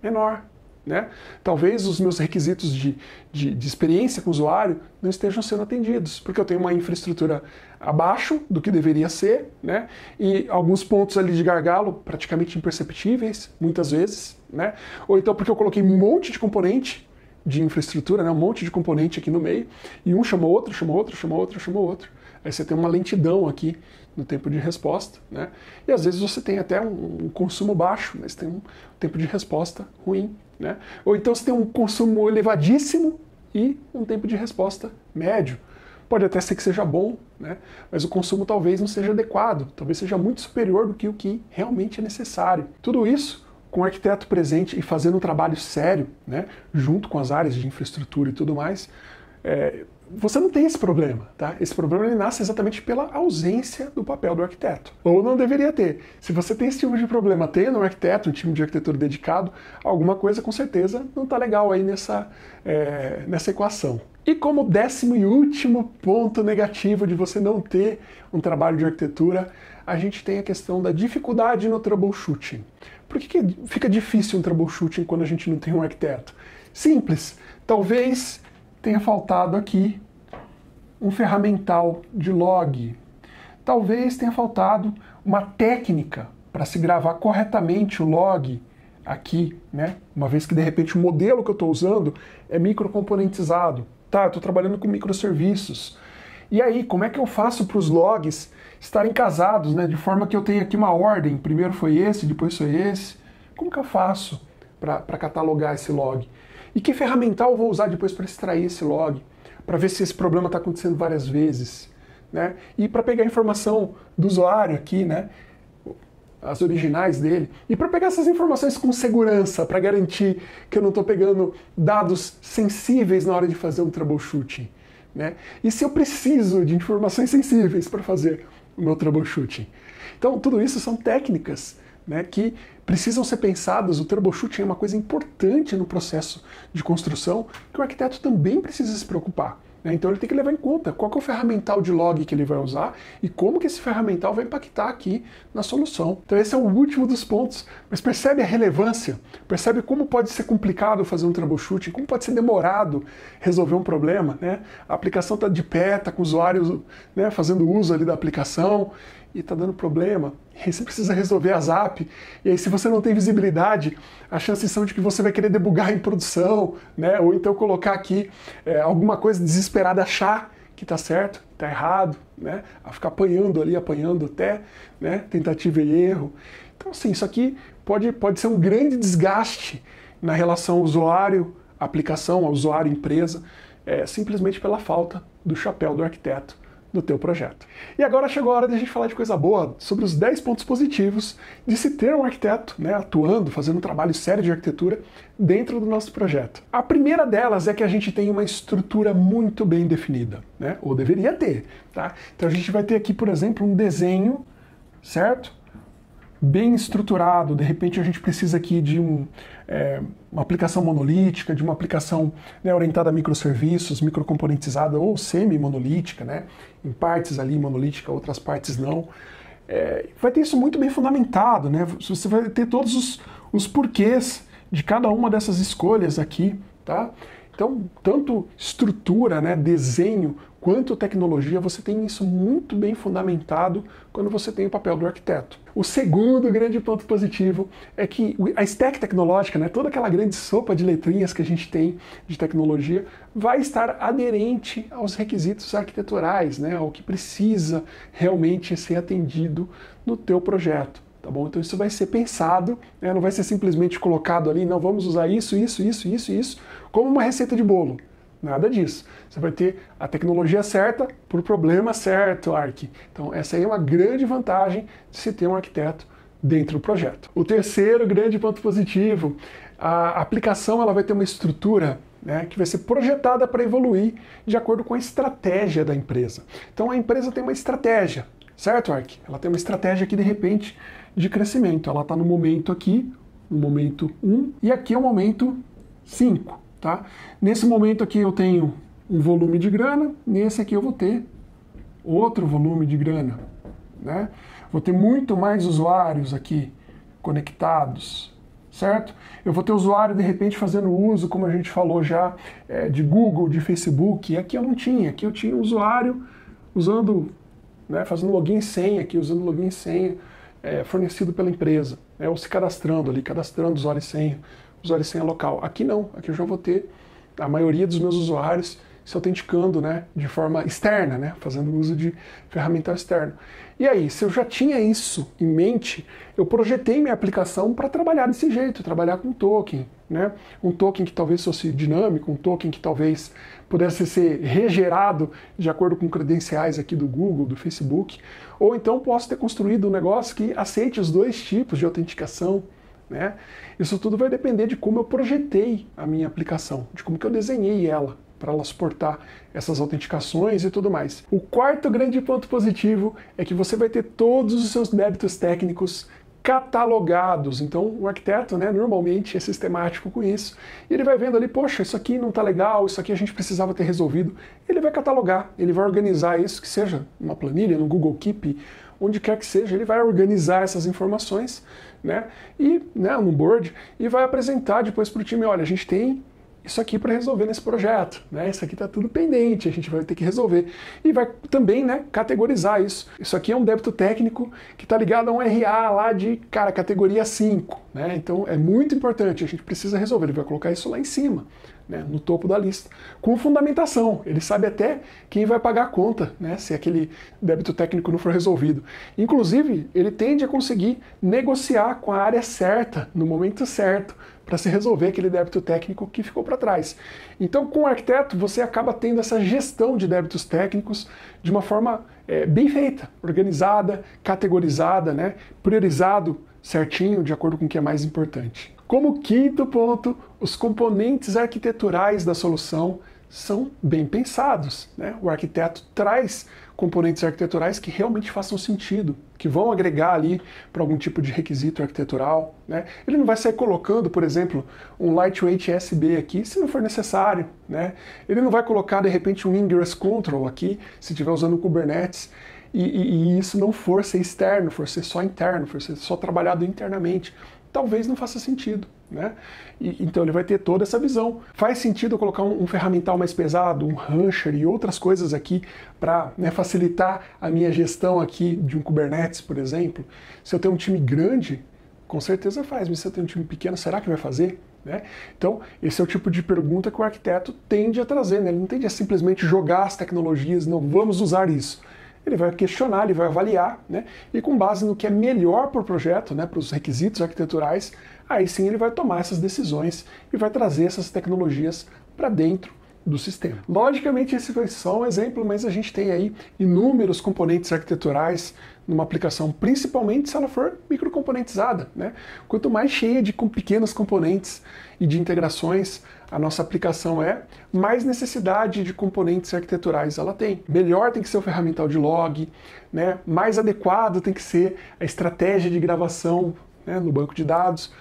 menor. Né? Talvez os meus requisitos de, de, de, experiência com o usuário não estejam sendo atendidos, porque eu tenho uma infraestrutura abaixo do que deveria ser, né? e alguns pontos ali de gargalo praticamente imperceptíveis, muitas vezes né? Ou então porque eu coloquei um monte de componente de infraestrutura, né? um monte de componente aqui no meio, e um chamou outro, chamou outro, chamou outro, chamou outro. Aí você tem uma lentidão aqui no tempo de resposta, né? E às vezes você tem até um, um consumo baixo, mas tem um tempo de resposta ruim, né? Ou então você tem um consumo elevadíssimo e um tempo de resposta médio. Pode até ser que seja bom, né? Mas o consumo talvez não seja adequado, talvez seja muito superior do que o que realmente é necessário. Tudo isso com o arquiteto presente e fazendo um trabalho sério, né, junto com as áreas de infraestrutura e tudo mais, é, você não tem esse problema, tá? Esse problema ele nasce exatamente pela ausência do papel do arquiteto. Ou não deveria ter. Se você tem esse tipo de problema tendo um arquiteto, um time de arquitetura dedicado, alguma coisa com certeza não está legal aí nessa, é, nessa equação. E como décimo e último ponto negativo de você não ter um trabalho de arquitetura, a gente tem a questão da dificuldade no troubleshooting. Por que, que fica difícil um troubleshooting quando a gente não tem um arquiteto? Simples. Talvez tenha faltado aqui um ferramental de log. Talvez tenha faltado uma técnica para se gravar corretamente o log aqui, né? Uma vez que de repente o modelo que eu estou usando é microcomponentizado. Tá, eu estou trabalhando com microserviços. E aí, como é que eu faço para os logs estarem casados, né? De forma que eu tenha aqui uma ordem. Primeiro foi esse, depois foi esse. Como que eu faço para catalogar esse log? E que ferramental eu vou usar depois para extrair esse log? Para ver se esse problema está acontecendo várias vezes, né? E para pegar a informação do usuário aqui, né? as originais dele, e para pegar essas informações com segurança, para garantir que eu não estou pegando dados sensíveis na hora de fazer um troubleshooting. Né? E se eu preciso de informações sensíveis para fazer o meu troubleshooting? Então, tudo isso são técnicas né, que precisam ser pensadas. O troubleshooting é uma coisa importante no processo de construção que o arquiteto também precisa se preocupar. Né? Então ele tem que levar em conta qual é o ferramental de log que ele vai usar e como que esse ferramental vai impactar aqui na solução. Então esse é o último dos pontos, mas percebe a relevância, percebe como pode ser complicado fazer um troubleshooting, como pode ser demorado resolver um problema, né? A aplicação está de pé, está com o usuário né, fazendo uso ali da aplicação e está dando problema, e aí você precisa resolver a zap, e aí se você não tem visibilidade, as chances são de que você vai querer debugar em produção, né? ou então colocar aqui é, alguma coisa desesperada, achar que está certo, está errado, né? a ficar apanhando ali, apanhando até, né? tentativa e erro. Então assim, isso aqui pode, pode ser um grande desgaste na relação usuário-aplicação, usuário-empresa, é, simplesmente pela falta do chapéu do arquiteto do teu projeto. E agora chegou a hora de a gente falar de coisa boa, sobre os 10 pontos positivos de se ter um arquiteto né, atuando, fazendo um trabalho sério de arquitetura dentro do nosso projeto. A primeira delas é que a gente tem uma estrutura muito bem definida, né? ou deveria ter. Tá? Então a gente vai ter aqui, por exemplo, um desenho, certo? Bem estruturado, de repente a gente precisa aqui de um, é, uma aplicação monolítica, de uma aplicação né, orientada a microserviços, microcomponentizada ou semi-monolítica, né, em partes ali monolítica, outras partes não. É, vai ter isso muito bem fundamentado, né? Você vai ter todos os, os porquês de cada uma dessas escolhas aqui, tá? Então, tanto estrutura, né, desenho, quanto tecnologia, você tem isso muito bem fundamentado quando você tem o papel do arquiteto. O segundo grande ponto positivo é que a stack tecnológica, né, toda aquela grande sopa de letrinhas que a gente tem de tecnologia, vai estar aderente aos requisitos arquiteturais, né, ao que precisa realmente ser atendido no teu projeto. Tá bom? Então isso vai ser pensado, né, não vai ser simplesmente colocado ali, não, vamos usar isso, isso, isso, isso, isso, como uma receita de bolo. Nada disso. Você vai ter a tecnologia certa para o problema certo, ARC. Então, essa aí é uma grande vantagem de se ter um arquiteto dentro do projeto. O terceiro grande ponto positivo, a aplicação ela vai ter uma estrutura né, que vai ser projetada para evoluir de acordo com a estratégia da empresa. Então, a empresa tem uma estratégia, certo, Ark? Ela tem uma estratégia aqui, de repente, de crescimento. Ela está no momento aqui, no momento 1, e aqui é o momento 5. Tá? Nesse momento aqui eu tenho um volume de grana, nesse aqui eu vou ter outro volume de grana. Né? Vou ter muito mais usuários aqui conectados, certo? Eu vou ter usuário de repente fazendo uso, como a gente falou já, é, de Google, de Facebook. Aqui eu não tinha, aqui eu tinha um usuário usando, né, fazendo login e senha aqui, usando login e senha é, fornecido pela empresa, é ou se cadastrando ali, cadastrando usuário e senha usuário sem senha local. Aqui não, aqui eu já vou ter a maioria dos meus usuários se autenticando né, de forma externa, né, fazendo uso de ferramenta externa. E aí, se eu já tinha isso em mente, eu projetei minha aplicação para trabalhar desse jeito, trabalhar com token. Né? Um token que talvez fosse dinâmico, um token que talvez pudesse ser regerado de acordo com credenciais aqui do Google, do Facebook. Ou então posso ter construído um negócio que aceite os dois tipos de autenticação, né? Isso tudo vai depender de como eu projetei a minha aplicação, de como que eu desenhei ela para ela suportar essas autenticações e tudo mais. O quarto grande ponto positivo é que você vai ter todos os seus débitos técnicos catalogados. Então, o arquiteto, né, normalmente é sistemático com isso. E ele vai vendo ali, poxa, isso aqui não está legal, isso aqui a gente precisava ter resolvido. Ele vai catalogar, ele vai organizar isso, que seja numa planilha, no Google Keep, onde quer que seja, ele vai organizar essas informações né? E né, no board e vai apresentar depois para o time, olha, a gente tem isso aqui para resolver nesse projeto, né? Isso aqui está tudo pendente, a gente vai ter que resolver. E vai também, né, categorizar isso. Isso aqui é um débito técnico que está ligado a um RA lá de, cara, categoria 5, né? Então é muito importante, a gente precisa resolver. Ele vai colocar isso lá em cima, né, no topo da lista, com fundamentação. Ele sabe até quem vai pagar a conta, né, se aquele débito técnico não for resolvido. Inclusive, ele tende a conseguir negociar com a área certa, no momento certo, para se resolver aquele débito técnico que ficou para trás. Então, com o arquiteto, você acaba tendo essa gestão de débitos técnicos de uma forma é, bem feita, organizada, categorizada, né? priorizado certinho, de acordo com o que é mais importante. Como quinto ponto, os componentes arquiteturais da solução são bem pensados. Né? O arquiteto traz componentes arquiteturais que realmente façam sentido, que vão agregar ali para algum tipo de requisito arquitetural. Né? Ele não vai sair colocando, por exemplo, um lightweight SB aqui se não for necessário. Né? Ele não vai colocar, de repente, um ingress control aqui se estiver usando Kubernetes. E, e, e, isso não for ser externo, for ser só interno, for ser só trabalhado internamente talvez não faça sentido. Né? E, então ele vai ter toda essa visão. Faz sentido eu colocar um, um ferramental mais pesado, um rancher e outras coisas aqui para né, facilitar a minha gestão aqui de um Kubernetes, por exemplo. Se eu tenho um time grande, com certeza faz, mas se eu tenho um time pequeno, será que vai fazer? Né? Então, esse é o tipo de pergunta que o arquiteto tende a trazer, né? ele não tende a simplesmente jogar as tecnologias, não, vamos usar isso ele vai questionar, ele vai avaliar, né? E com base no que é melhor para o projeto, né, para os requisitos arquiteturais, aí sim ele vai tomar essas decisões e vai trazer essas tecnologias para dentro do sistema. Logicamente, esse foi só um exemplo, mas a gente tem aí inúmeros componentes arquiteturais numa aplicação, principalmente se ela for microcomponentizada, né? Quanto mais cheia de com pequenos componentes e de integrações, a nossa aplicação é, mais necessidade de componentes arquiteturais ela tem. Melhor tem que ser o ferramental de log, né? mais adequado tem que ser a estratégia de gravação né, no banco de dados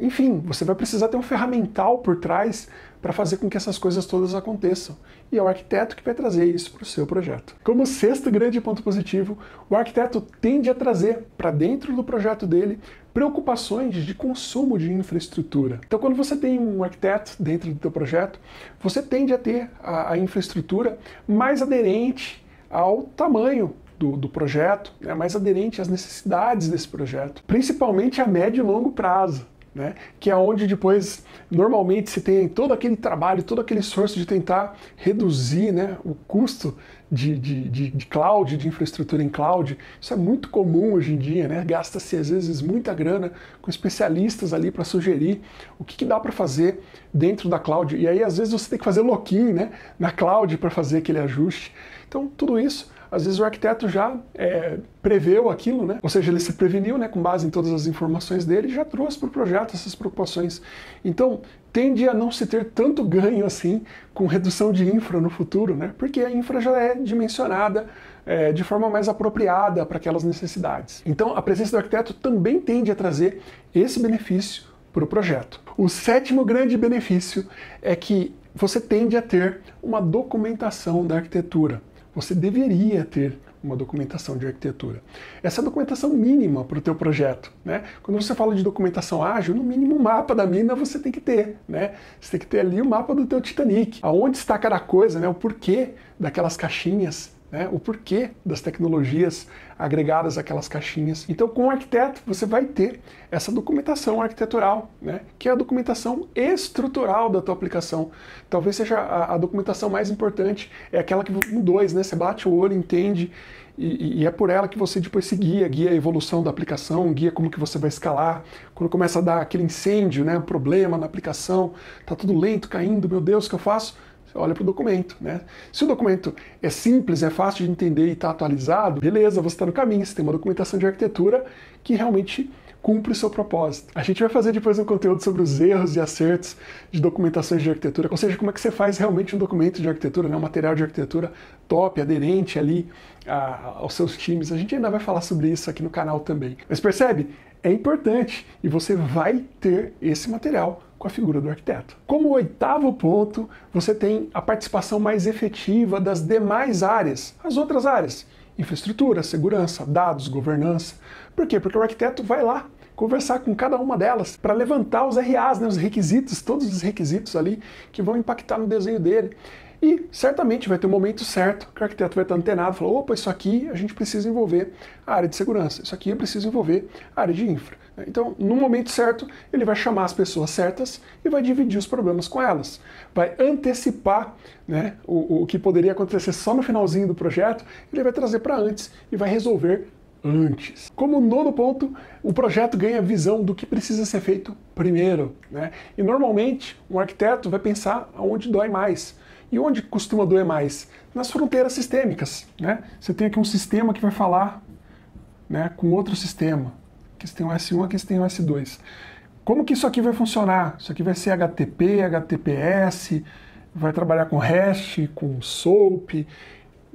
enfim, você vai precisar ter um ferramental por trás para fazer com que essas coisas todas aconteçam. E é o arquiteto que vai trazer isso para o seu projeto. Como sexto grande ponto positivo, o arquiteto tende a trazer para dentro do projeto dele preocupações de consumo de infraestrutura. Então, quando você tem um arquiteto dentro do seu projeto, você tende a ter a, a infraestrutura mais aderente ao tamanho do, do, projeto, é mais aderente às necessidades desse projeto, principalmente a médio e longo prazo né? que é onde depois normalmente se tem todo aquele trabalho, todo aquele esforço de tentar reduzir né, o custo de, de, de, de cloud, de infraestrutura em cloud. Isso é muito comum hoje em dia, né? gasta-se às vezes muita grana com especialistas ali para sugerir o que, que dá para fazer dentro da cloud. E aí às vezes você tem que fazer lock-in né, na cloud para fazer aquele ajuste. Então tudo isso às vezes o arquiteto já é, preveu aquilo, né? Ou seja, ele se preveniu, né? Com base em todas as informações dele, já trouxe para o projeto essas preocupações. Então tende a não se ter tanto ganho assim com redução de infra no futuro, né? Porque a infra já é dimensionada é, de forma mais apropriada para aquelas necessidades. Então a presença do arquiteto também tende a trazer esse benefício para o projeto. O sétimo grande benefício é que você tende a ter uma documentação da arquitetura você deveria ter uma documentação de arquitetura. Essa é a documentação mínima para o teu projeto, né? Quando você fala de documentação ágil, no mínimo o mapa da mina você tem que ter, né? Você tem que ter ali o mapa do teu Titanic, aonde está cada coisa, né? O porquê daquelas caixinhas, né? O porquê das tecnologias agregadas aquelas caixinhas. Então, com o arquiteto, você vai ter essa documentação arquitetural, né, que é a documentação estrutural da tua aplicação. Talvez seja a, a documentação mais importante, é aquela que um dois, né, você bate o olho, entende e, e, é por ela que você depois se guia, guia a evolução da aplicação, guia como que você vai escalar. Quando começa a dar aquele incêndio, né, um problema na aplicação, tá tudo lento, caindo, meu Deus, o que eu faço? olha para o documento, né? Se o documento é simples, é fácil de entender e está atualizado, beleza, você está no caminho, você tem uma documentação de arquitetura que realmente cumpre o seu propósito. A gente vai fazer depois um conteúdo sobre os erros e acertos de documentações de arquitetura, ou seja, como é que você faz realmente um documento de arquitetura, né, um material de arquitetura top, aderente ali a, aos seus times. A gente ainda vai falar sobre isso aqui no canal também. Mas percebe? É importante e você vai ter esse material com a figura do arquiteto. Como oitavo ponto, você tem a participação mais efetiva das demais áreas, as outras áreas, infraestrutura, segurança, dados, governança. Por quê? Porque o arquiteto vai lá conversar com cada uma delas para levantar os RAs, né, os requisitos, todos os requisitos ali que vão impactar no desenho dele. E certamente vai ter um momento certo que o arquiteto vai estar antenado e falar: opa, isso aqui a gente precisa envolver a área de segurança, isso aqui eu preciso envolver a área de infra. Então, no momento certo, ele vai chamar as pessoas certas e vai dividir os problemas com elas. Vai antecipar né, o, o que poderia acontecer só no finalzinho do projeto, ele vai trazer para antes e vai resolver antes. Como nono ponto, o projeto ganha visão do que precisa ser feito primeiro. Né? E normalmente, um arquiteto vai pensar aonde dói mais e onde costuma doer mais? Nas fronteiras sistêmicas. Né? Você tem aqui um sistema que vai falar né, com outro sistema. Aqui você tem o S1, aqui você tem o S2. Como que isso aqui vai funcionar? Isso aqui vai ser HTTP, HTTPS, vai trabalhar com hash, com SOAP,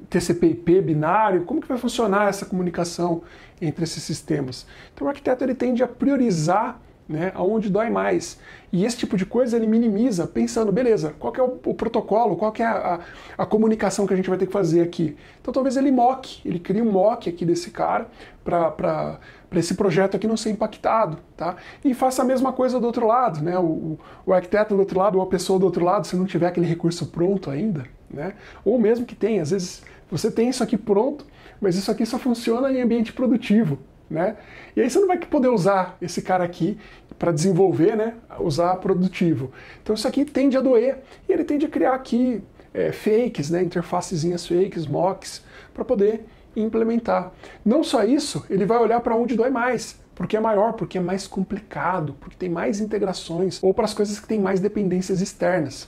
TCP/IP binário. Como que vai funcionar essa comunicação entre esses sistemas? Então o arquiteto ele tende a priorizar né, aonde dói mais. E esse tipo de coisa ele minimiza, pensando, beleza, qual é o, o, protocolo, qual é a, a, a, comunicação que a gente vai ter que fazer aqui. Então talvez ele moque, ele cria um moque aqui desse cara para esse projeto aqui não ser impactado, tá? E faça a mesma coisa do outro lado, né? O, o arquiteto do outro lado, ou a pessoa do outro lado, se não tiver aquele recurso pronto ainda, né? Ou mesmo que tenha, às vezes você tem isso aqui pronto, mas isso aqui só funciona em ambiente produtivo, né? E aí você não vai poder usar esse cara aqui para desenvolver, né? Usar produtivo. Então isso aqui tende a doer e ele tende a criar aqui é, fakes, né? Interfacezinhas fakes, mocks, para poder implementar. Não só isso, ele vai olhar para onde dói mais, porque é maior, porque é mais complicado, porque tem mais integrações, ou para as coisas que têm mais dependências externas.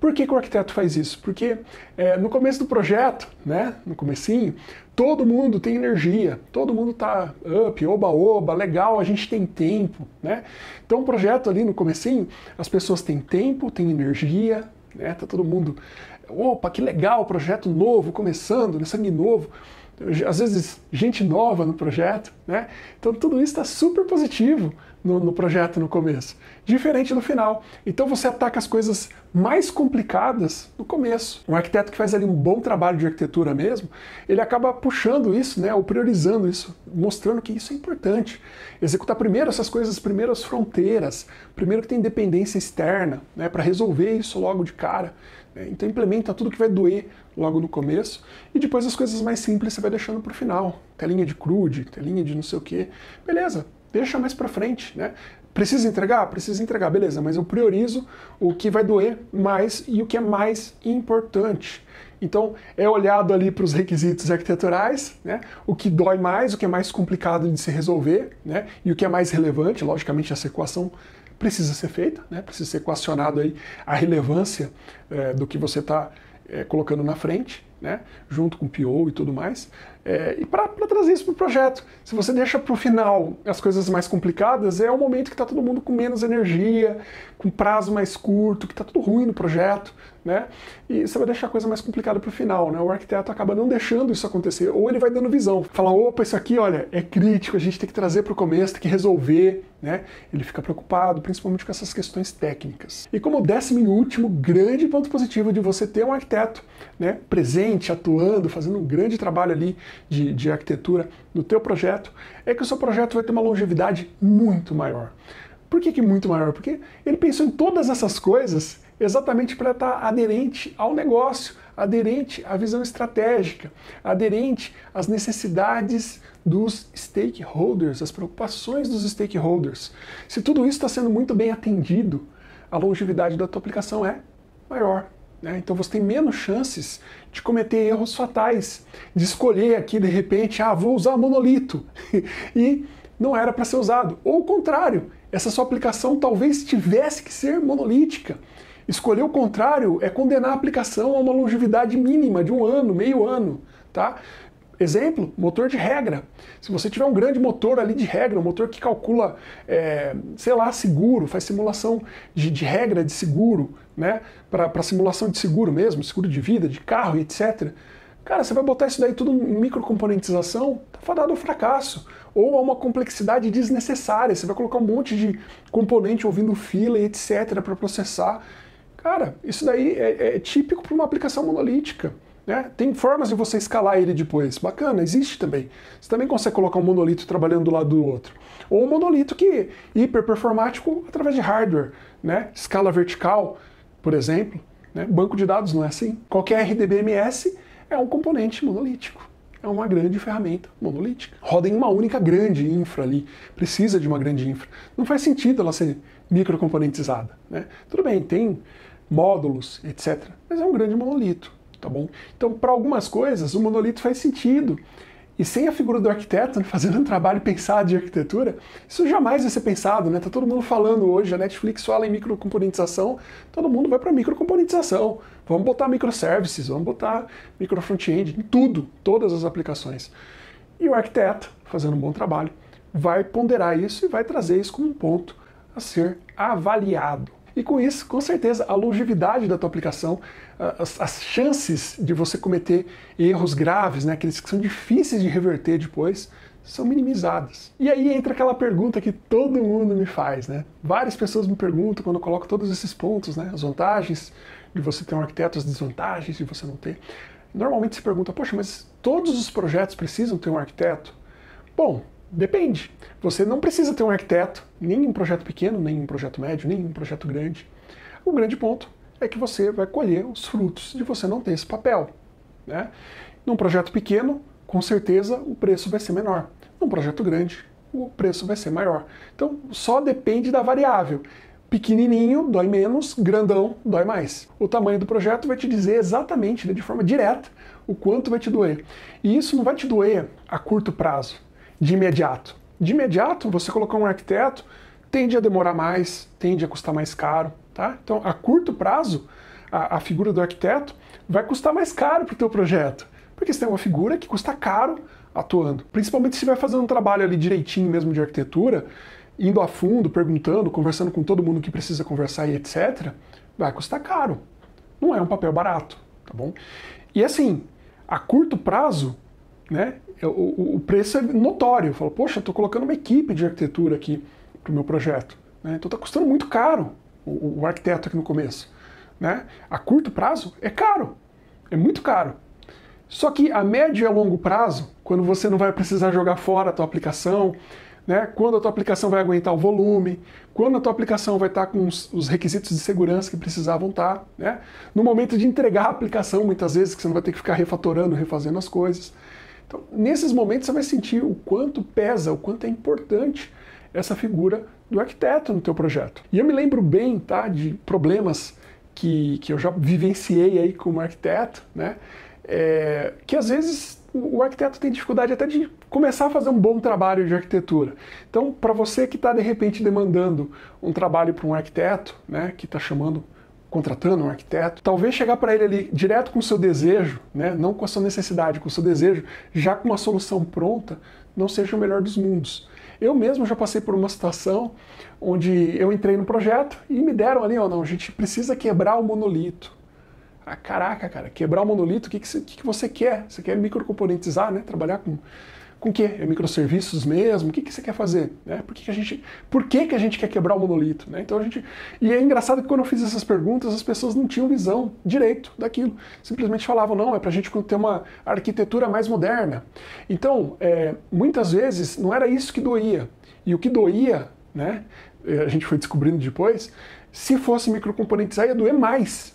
Por que, que o arquiteto faz isso? Porque é, no começo do projeto, né, no comecinho, todo mundo tem energia, todo mundo tá up, oba-oba, legal, a gente tem tempo, né? Então o projeto ali no comecinho, as pessoas têm tempo, têm energia, né? Tá todo mundo, opa, que legal, projeto novo, começando, né? sangue novo. Às vezes, gente nova no projeto, né? Então tudo isso está super positivo no, no, projeto no começo. Diferente no final. Então você ataca as coisas mais complicadas no começo. Um arquiteto que faz ali um bom trabalho de arquitetura mesmo, ele acaba puxando isso, né, ou priorizando isso, mostrando que isso é importante. Executar primeiro essas coisas, primeiro as fronteiras, primeiro que tem dependência externa, né, para resolver isso logo de cara. Né. Então implementa tudo que vai doer logo no começo e depois as coisas mais simples você vai deixando para o final. Telinha de crude, telinha de não sei o que. Beleza, deixa mais para frente, né? Precisa entregar? Precisa entregar, beleza, mas eu priorizo o que vai doer mais e o que é mais importante. Então, é olhado ali para os requisitos arquiteturais, né? o que dói mais, o que é mais complicado de se resolver, né? e o que é mais relevante, logicamente, essa equação precisa ser feita, né? precisa ser equacionado aí a relevância é, do que você está é, eh, colocando na frente, né? junto com o PO e tudo mais. É, e para trazer isso para o projeto. Se você deixa para o final as coisas mais complicadas, é o momento que está todo mundo com menos energia, com prazo mais curto, que está tudo ruim no projeto, né? E você vai deixar a coisa mais complicada para o final, né? O arquiteto acaba não deixando isso acontecer, ou ele vai dando visão, fala, opa, isso aqui, olha, é crítico, a gente tem que trazer para o começo, tem que resolver, né? Ele fica preocupado, principalmente com essas questões técnicas. E como décimo e último grande ponto positivo de você ter um arquiteto, né, presente, atuando, fazendo um grande trabalho ali de, de arquitetura do teu projeto, é que o seu projeto vai ter uma longevidade muito maior. Por que, que muito maior? Porque ele pensou em todas essas coisas exatamente para estar aderente ao negócio, aderente à visão estratégica, aderente às necessidades dos stakeholders, às preocupações dos stakeholders. Se tudo isso está sendo muito bem atendido, a longevidade da tua aplicação é maior. Né? Então você tem menos chances de cometer erros fatais, de escolher aqui de repente, ah, vou usar monolito e não era para ser usado. Ou o contrário, essa sua aplicação talvez tivesse que ser monolítica. Escolher o contrário é condenar a aplicação a uma longevidade mínima de um ano, meio ano, tá? Exemplo, motor de regra. Se você tiver um grande motor ali de regra, um motor que calcula, é, sei lá, seguro, faz simulação de, de regra de seguro, né? Para simulação de seguro mesmo, seguro de vida, de carro, etc. Cara, você vai botar isso daí tudo em microcomponentização, tá fadado ao fracasso. Ou a uma complexidade desnecessária. Você vai colocar um monte de componente ouvindo fila e etc. para processar. Cara, isso daí é, é típico para uma aplicação monolítica. Né? Tem formas de você escalar ele depois. Bacana, existe também. Você também consegue colocar um monolito trabalhando do lado do outro. Ou um monolito que é hiperperformático através de hardware, né? escala vertical, por exemplo. Né? Banco de dados não é assim. Qualquer RDBMS é um componente monolítico. É uma grande ferramenta monolítica. Roda em uma única grande infra ali. Precisa de uma grande infra. Não faz sentido ela ser microcomponentizada. Né? Tudo bem, tem módulos, etc. Mas é um grande monolito tá bom? Então, para algumas coisas, o monolito faz sentido. E sem a figura do arquiteto né, fazendo um trabalho pensado de arquitetura, isso jamais vai ser pensado, né? Tá todo mundo falando hoje, a Netflix fala em microcomponentização, todo mundo vai para microcomponentização. Vamos botar microservices, vamos botar micro front-end, em tudo, todas as aplicações. E o arquiteto, fazendo um bom trabalho, vai ponderar isso e vai trazer isso como um ponto a ser avaliado. E com isso, com certeza, a longevidade da tua aplicação as, as chances de você cometer erros graves, né, aqueles que são difíceis de reverter depois, são minimizadas. E aí entra aquela pergunta que todo mundo me faz, né? Várias pessoas me perguntam quando eu coloco todos esses pontos, né? As vantagens de você ter um arquiteto, as desvantagens de você não ter. Normalmente se pergunta, poxa, mas todos os projetos precisam ter um arquiteto? Bom, depende. Você não precisa ter um arquiteto, nem um projeto pequeno, nem um projeto médio, nem um projeto grande. O grande ponto é que você vai colher os frutos de você não ter esse papel. Né? Num projeto pequeno, com certeza o preço vai ser menor. Num projeto grande, o preço vai ser maior. Então só depende da variável. Pequenininho dói menos, grandão dói mais. O tamanho do projeto vai te dizer exatamente, né, de forma direta, o quanto vai te doer. E isso não vai te doer a curto prazo, de imediato. De imediato, você colocar um arquiteto tende a demorar mais, tende a custar mais caro, Tá? Então, a curto prazo, a, a figura do arquiteto vai custar mais caro para o teu projeto, porque você tem uma figura que custa caro atuando. Principalmente se vai fazendo um trabalho ali direitinho mesmo de arquitetura, indo a fundo, perguntando, conversando com todo mundo que precisa conversar e etc., vai custar caro. Não é um papel barato, tá bom? E assim, a curto prazo, né, o, o preço é notório. Eu falo, poxa, estou colocando uma equipe de arquitetura aqui para o meu projeto. Né? Então está custando muito caro o, o arquiteto aqui no começo. Né? A curto prazo é caro, é muito caro. Só que a médio e a longo prazo, quando você não vai precisar jogar fora a tua aplicação, né? quando a tua aplicação vai aguentar o volume, quando a tua aplicação vai estar com os, os requisitos de segurança que precisavam estar, né? no momento de entregar a aplicação, muitas vezes, que você não vai ter que ficar refatorando, refazendo as coisas. Então, nesses momentos você vai sentir o quanto pesa, o quanto é importante essa figura do arquiteto no teu projeto. E eu me lembro bem, tá, de problemas que, que eu já vivenciei aí como arquiteto, né, é, que às vezes o arquiteto tem dificuldade até de começar a fazer um bom trabalho de arquitetura. Então, para você que está de repente demandando um trabalho para um arquiteto, né, que está chamando contratando um arquiteto, talvez chegar para ele ali direto com o seu desejo, né, não com a sua necessidade, com o seu desejo, já com uma solução pronta, não seja o melhor dos mundos. Eu mesmo já passei por uma situação onde eu entrei no projeto e me deram ali, ou não, a gente precisa quebrar o monolito. Ah, caraca, cara, quebrar o monolito, o que, que, que, você quer? Você quer microcomponentizar, né? Trabalhar com com o quê? É microserviços mesmo? O que, que você quer fazer? Né? Por, que, que, a gente, por que, que a gente quer quebrar o monolito? Né? Então a gente, e é engraçado que quando eu fiz essas perguntas, as pessoas não tinham visão direito daquilo. Simplesmente falavam, não, é para a gente ter uma arquitetura mais moderna. Então, é, muitas vezes, não era isso que doía. E o que doía, né, é, a gente foi descobrindo depois, se fosse microcomponentizar, ia doer mais.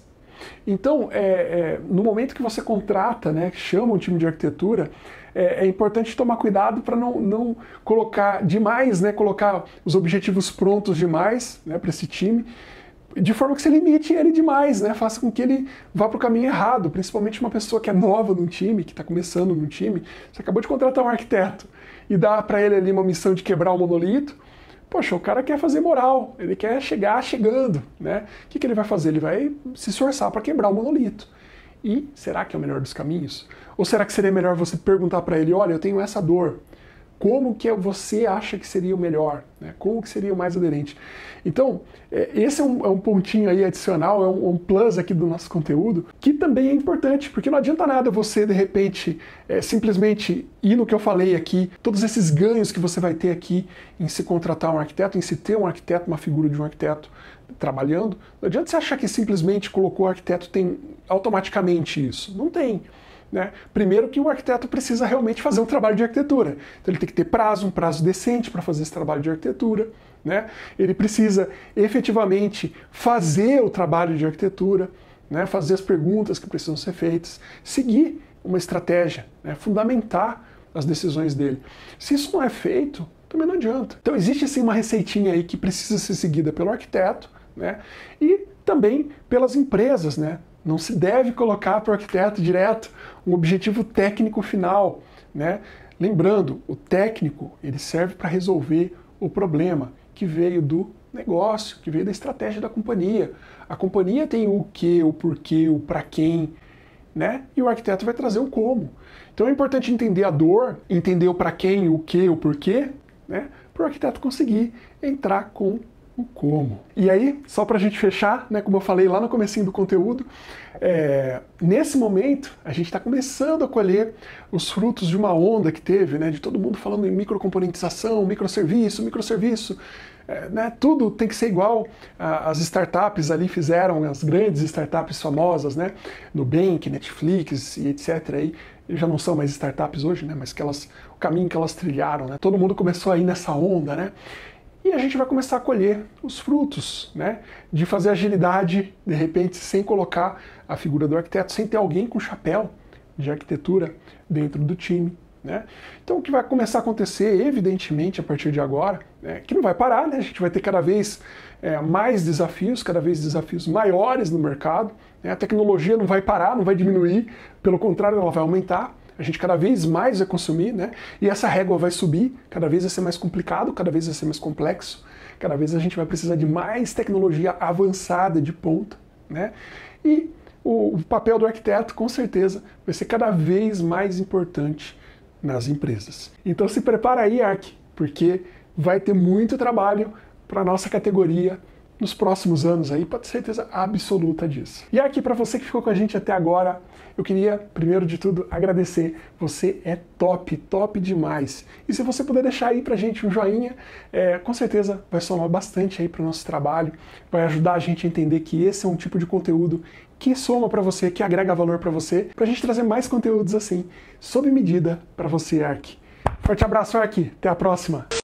Então, é, é, no momento que você contrata, né, chama um time de arquitetura, é, é importante tomar cuidado para não, não colocar demais, né? Colocar os objetivos prontos demais né, para esse time de forma que você limite ele demais, né? Faça com que ele vá para o caminho errado, principalmente uma pessoa que é nova no time, que está começando no time. Você acabou de contratar um arquiteto e dá para ele ali uma missão de quebrar o monolito. Poxa, o cara quer fazer moral, ele quer chegar chegando, né? O que, que ele vai fazer? Ele vai se esforçar para quebrar o monolito. E será que é o melhor dos caminhos? Ou será que seria melhor você perguntar para ele, olha, eu tenho essa dor, como que você acha que seria o melhor, né? como que seria o mais aderente. Então, é, esse é um, é um pontinho aí adicional, é um, um, plus aqui do nosso conteúdo, que também é importante, porque não adianta nada você, de repente, é, simplesmente ir no que eu falei aqui, todos esses ganhos que você vai ter aqui em se contratar um arquiteto, em se ter um arquiteto, uma figura de um arquiteto, trabalhando, não adianta você achar que simplesmente colocou o arquiteto tem automaticamente isso. Não tem. Né? Primeiro que o arquiteto precisa realmente fazer um trabalho de arquitetura. Então ele tem que ter prazo, um prazo decente para fazer esse trabalho de arquitetura. Né? Ele precisa efetivamente fazer o trabalho de arquitetura, né? fazer as perguntas que precisam ser feitas, seguir uma estratégia, né? fundamentar as decisões dele. Se isso não é feito, também não adianta. Então existe assim uma receitinha aí que precisa ser seguida pelo arquiteto, né? E também pelas empresas. Né? Não se deve colocar para o arquiteto direto um objetivo técnico final. Né? Lembrando, o técnico ele serve para resolver o problema que veio do negócio, que veio da estratégia da companhia. A companhia tem o que, o porquê, o para quem, né? E o arquiteto vai trazer o como. Então é importante entender a dor, entender o para quem, o que, o porquê, né? Para o arquiteto conseguir entrar com o como. E aí, só para a gente fechar, né, como eu falei lá no comecinho do conteúdo, é, nesse momento a gente está começando a colher os frutos de uma onda que teve, né, de todo mundo falando em microcomponentização, microserviço, microserviço, é, né, tudo tem que ser igual as startups ali fizeram, as grandes startups famosas, né, Nubank, Netflix e etc. Aí, já não são mais startups hoje, né, mas que elas, o caminho que elas trilharam, né, todo mundo começou aí nessa onda, né, e a gente vai começar a colher os frutos, né? De fazer agilidade, de repente, sem colocar a figura do arquiteto, sem ter alguém com chapéu de arquitetura dentro do time, né? Então, o que vai começar a acontecer, evidentemente, a partir de agora, né, que não vai parar, né? a gente vai ter cada vez é, mais desafios, cada vez desafios maiores no mercado. Né? A tecnologia não vai parar, não vai diminuir, pelo contrário, ela vai aumentar a gente cada vez mais vai consumir, né? E essa régua vai subir, cada vez vai ser mais complicado, cada vez vai ser mais complexo, cada vez a gente vai precisar de mais tecnologia avançada de ponta, né? E o, papel do arquiteto, com certeza, vai ser cada vez mais importante nas empresas. Então se prepara aí, Ark, porque vai ter muito trabalho para nossa categoria nos próximos anos aí, pode ter certeza absoluta disso. E aqui para você que ficou com a gente até agora, eu queria, primeiro de tudo, agradecer. Você é top, top demais. E se você puder deixar aí pra gente um joinha, é, com certeza vai somar bastante aí pro nosso trabalho, vai ajudar a gente a entender que esse é um tipo de conteúdo que soma para você, que agrega valor para você, pra gente trazer mais conteúdos assim, sob medida para você, Ark. Forte abraço, Ark. Até a próxima.